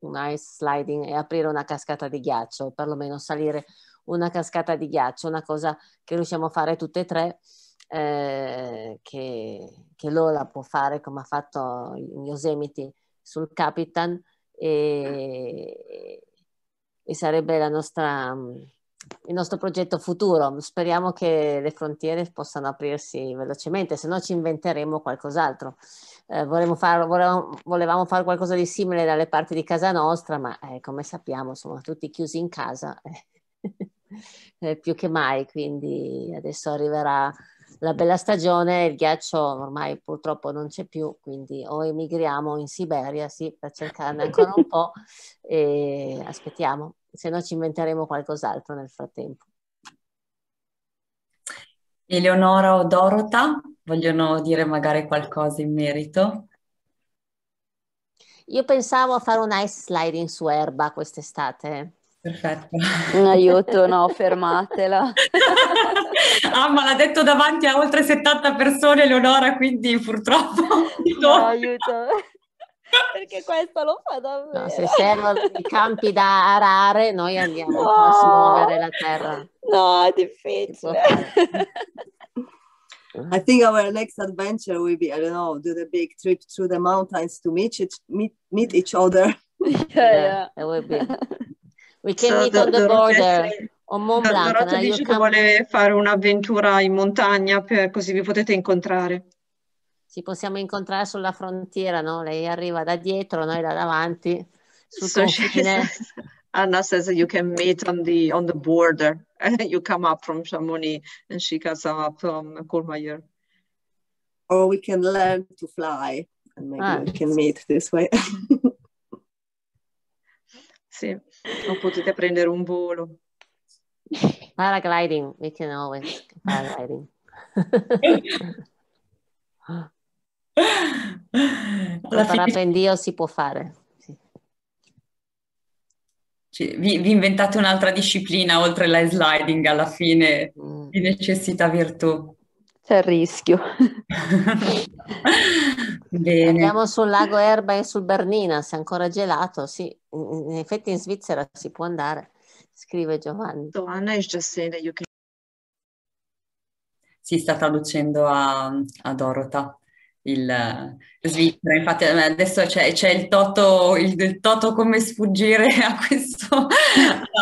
un ice sliding e aprire una cascata di ghiaccio, o perlomeno salire una cascata di ghiaccio, una cosa che riusciamo a fare tutte e tre, eh, che, che, Lola può fare come ha fatto in Yosemite sul Capitan e, e sarebbe la nostra mm, il nostro progetto futuro. Speriamo che le frontiere possano aprirsi velocemente, se no ci inventeremo qualcos'altro. Eh, volevamo, far, volevamo, volevamo, fare qualcosa di simile dalle parti di casa nostra, ma eh, come sappiamo, sono tutti chiusi in casa eh, eh, più che mai, quindi adesso arriverà la bella stagione, il ghiaccio ormai purtroppo non c'è più, quindi o emigriamo in Siberia, sì, per cercarne ancora un po' e aspettiamo se no ci inventeremo qualcos'altro nel frattempo. Eleonora o Dorota vogliono dire magari qualcosa in merito? Io pensavo a fare un ice sliding su erba quest'estate. Perfetto. Un aiuto, no, fermatela. ah, ma l'ha detto davanti a oltre 70 persone Eleonora, quindi purtroppo... No, aiuto perché questo lo fa davvero. No, se servono i campi da arare, noi andiamo no. a smuovere la terra. No, è difficile. I think our next adventure will be, I don't know, do the big trip through the mountains to meet each, meet, meet each other. Yeah, yeah, yeah, it will be. We cioè, can so meet the, on the, the border. Dorota dice che vuole fare un'avventura in montagna per, così vi potete incontrare ci possiamo incontrare sulla frontiera, no? Lei arriva da dietro, noi da davanti, sul so confine. Anna ah, says you can meet on the, on the border. you come up from Chamonix and she comes up from Courmayeur. Or we can learn to fly and maybe ah. we can meet this way. sì, o potete prendere un volo. Paragliding, we can always paragliding. Preparato fine... in Dio si può fare. Sì. Cioè, vi, vi, inventate un'altra disciplina oltre la sliding alla fine mm. necessità virtù. C'è il rischio. Bene. Andiamo sul lago Erba e sul Bernina, se ancora gelato, sì, in effetti in Svizzera si può andare, scrive Giovanni. Giovanna is just saying that you Si sta traducendo a, a Dorota il, la eh, Svizzera. Infatti eh, adesso c'è, c'è il, toto, il, il, toto come sfuggire a questo,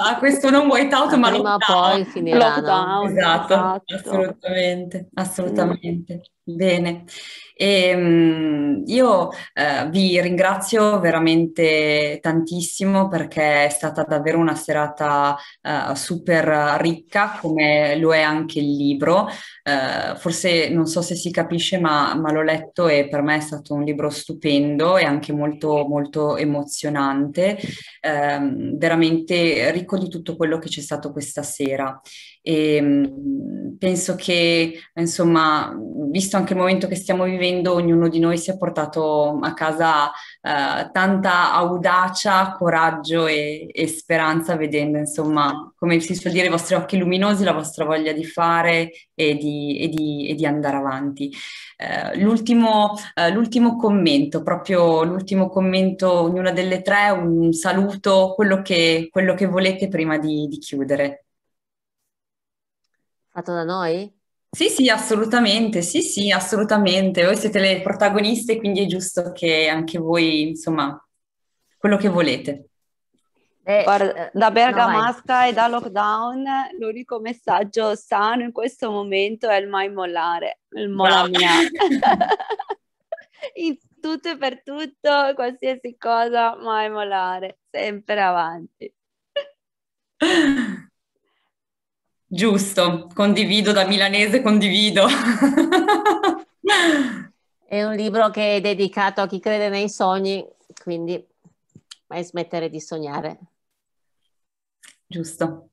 a questo non white out, ma, ma poi finirà. Lockdown. Esatto, esatto, assolutamente, assolutamente. Mm. Bene, e, ehm, io eh, vi ringrazio veramente tantissimo perché è stata davvero una serata eh, super ricca come lo è anche il libro. Eh, forse non so se si capisce ma, ma, l'ho letto e per me è stato un libro stupendo e anche molto molto emozionante, ehm, veramente ricco di tutto quello che c'è stato questa sera. E ehm, penso che, insomma, visto anche il momento che stiamo vivendo, ognuno di noi si è portato a casa eh, tanta audacia, coraggio e, e, speranza, vedendo, insomma, come si suol dire, i vostri occhi luminosi, la vostra voglia di fare e di, e di, e di andare avanti. Eh, l'ultimo, eh, l'ultimo commento, proprio l'ultimo commento, ognuna delle tre, un saluto, quello che, quello che volete prima di, di chiudere. Fatto da noi? Sì, sì, assolutamente, sì, sì, assolutamente. Voi siete le protagoniste, quindi è giusto che anche voi, insomma, quello che volete. Eh, Guarda, eh, da Bergamasca no, e da lockdown l'unico messaggio sano in questo momento è il mai mollare, il mia. in tutto e per tutto, qualsiasi cosa, mai mollare, sempre avanti. Giusto, condivido da milanese, condivido. è un libro che è dedicato a chi crede nei sogni, quindi mai smettere di sognare. Giusto.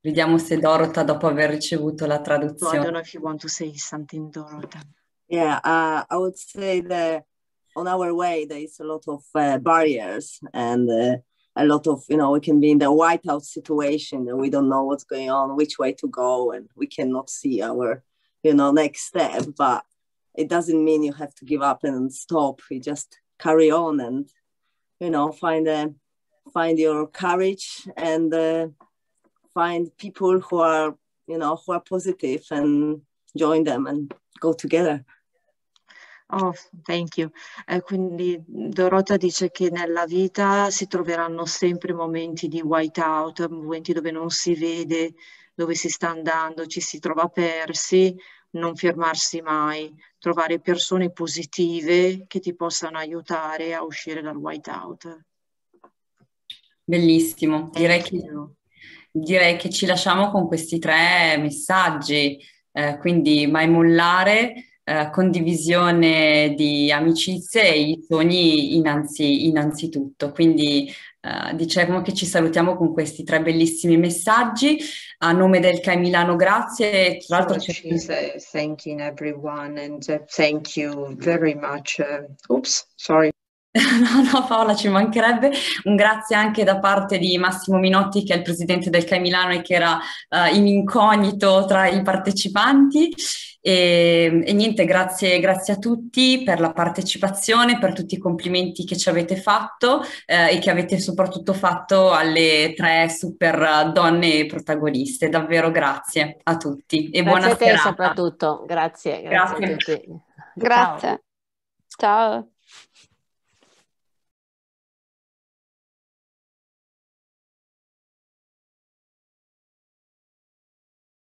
Vediamo se Dorota, dopo aver ricevuto la traduzione. I don't know if you want to say something, Dorota. Yeah, uh, I would say that on our way there is a lot of uh, barriers and uh, a lot of you know we can be in the whiteout situation and we don't know what's going on which way to go and we cannot see our you know next step but it doesn't mean you have to give up and stop you just carry on and you know find a find your courage and uh, find people who are you know who are positive and join them and go together Oh, thank you. Eh, quindi Dorota dice che nella vita si troveranno sempre momenti di whiteout, momenti dove non si vede dove si sta andando, ci si trova persi, non fermarsi mai, trovare persone positive che ti possano aiutare a uscire dal whiteout. Bellissimo, direi che, direi che ci lasciamo con questi tre messaggi, eh, quindi mai mollare eh, condivisione di amicizie e i sogni innanzi, innanzitutto. Quindi eh, diciamo che ci salutiamo con questi tre bellissimi messaggi. A nome del CAI Milano, grazie. Tra l'altro c'è... Thanking everyone and uh, thank you very much. Uh, oops, sorry. No, no, Paola, ci mancherebbe. Un grazie anche da parte di Massimo Minotti, che è il presidente del CAI Milano e che era uh, in incognito tra i partecipanti. E, e niente, grazie, grazie, a tutti per la partecipazione, per tutti i complimenti che ci avete fatto eh, e che avete soprattutto fatto alle tre super donne protagoniste. Davvero grazie a tutti e grazie buona a te serata. soprattutto, grazie, grazie, grazie. a tutti. Grazie. Ciao. Ciao.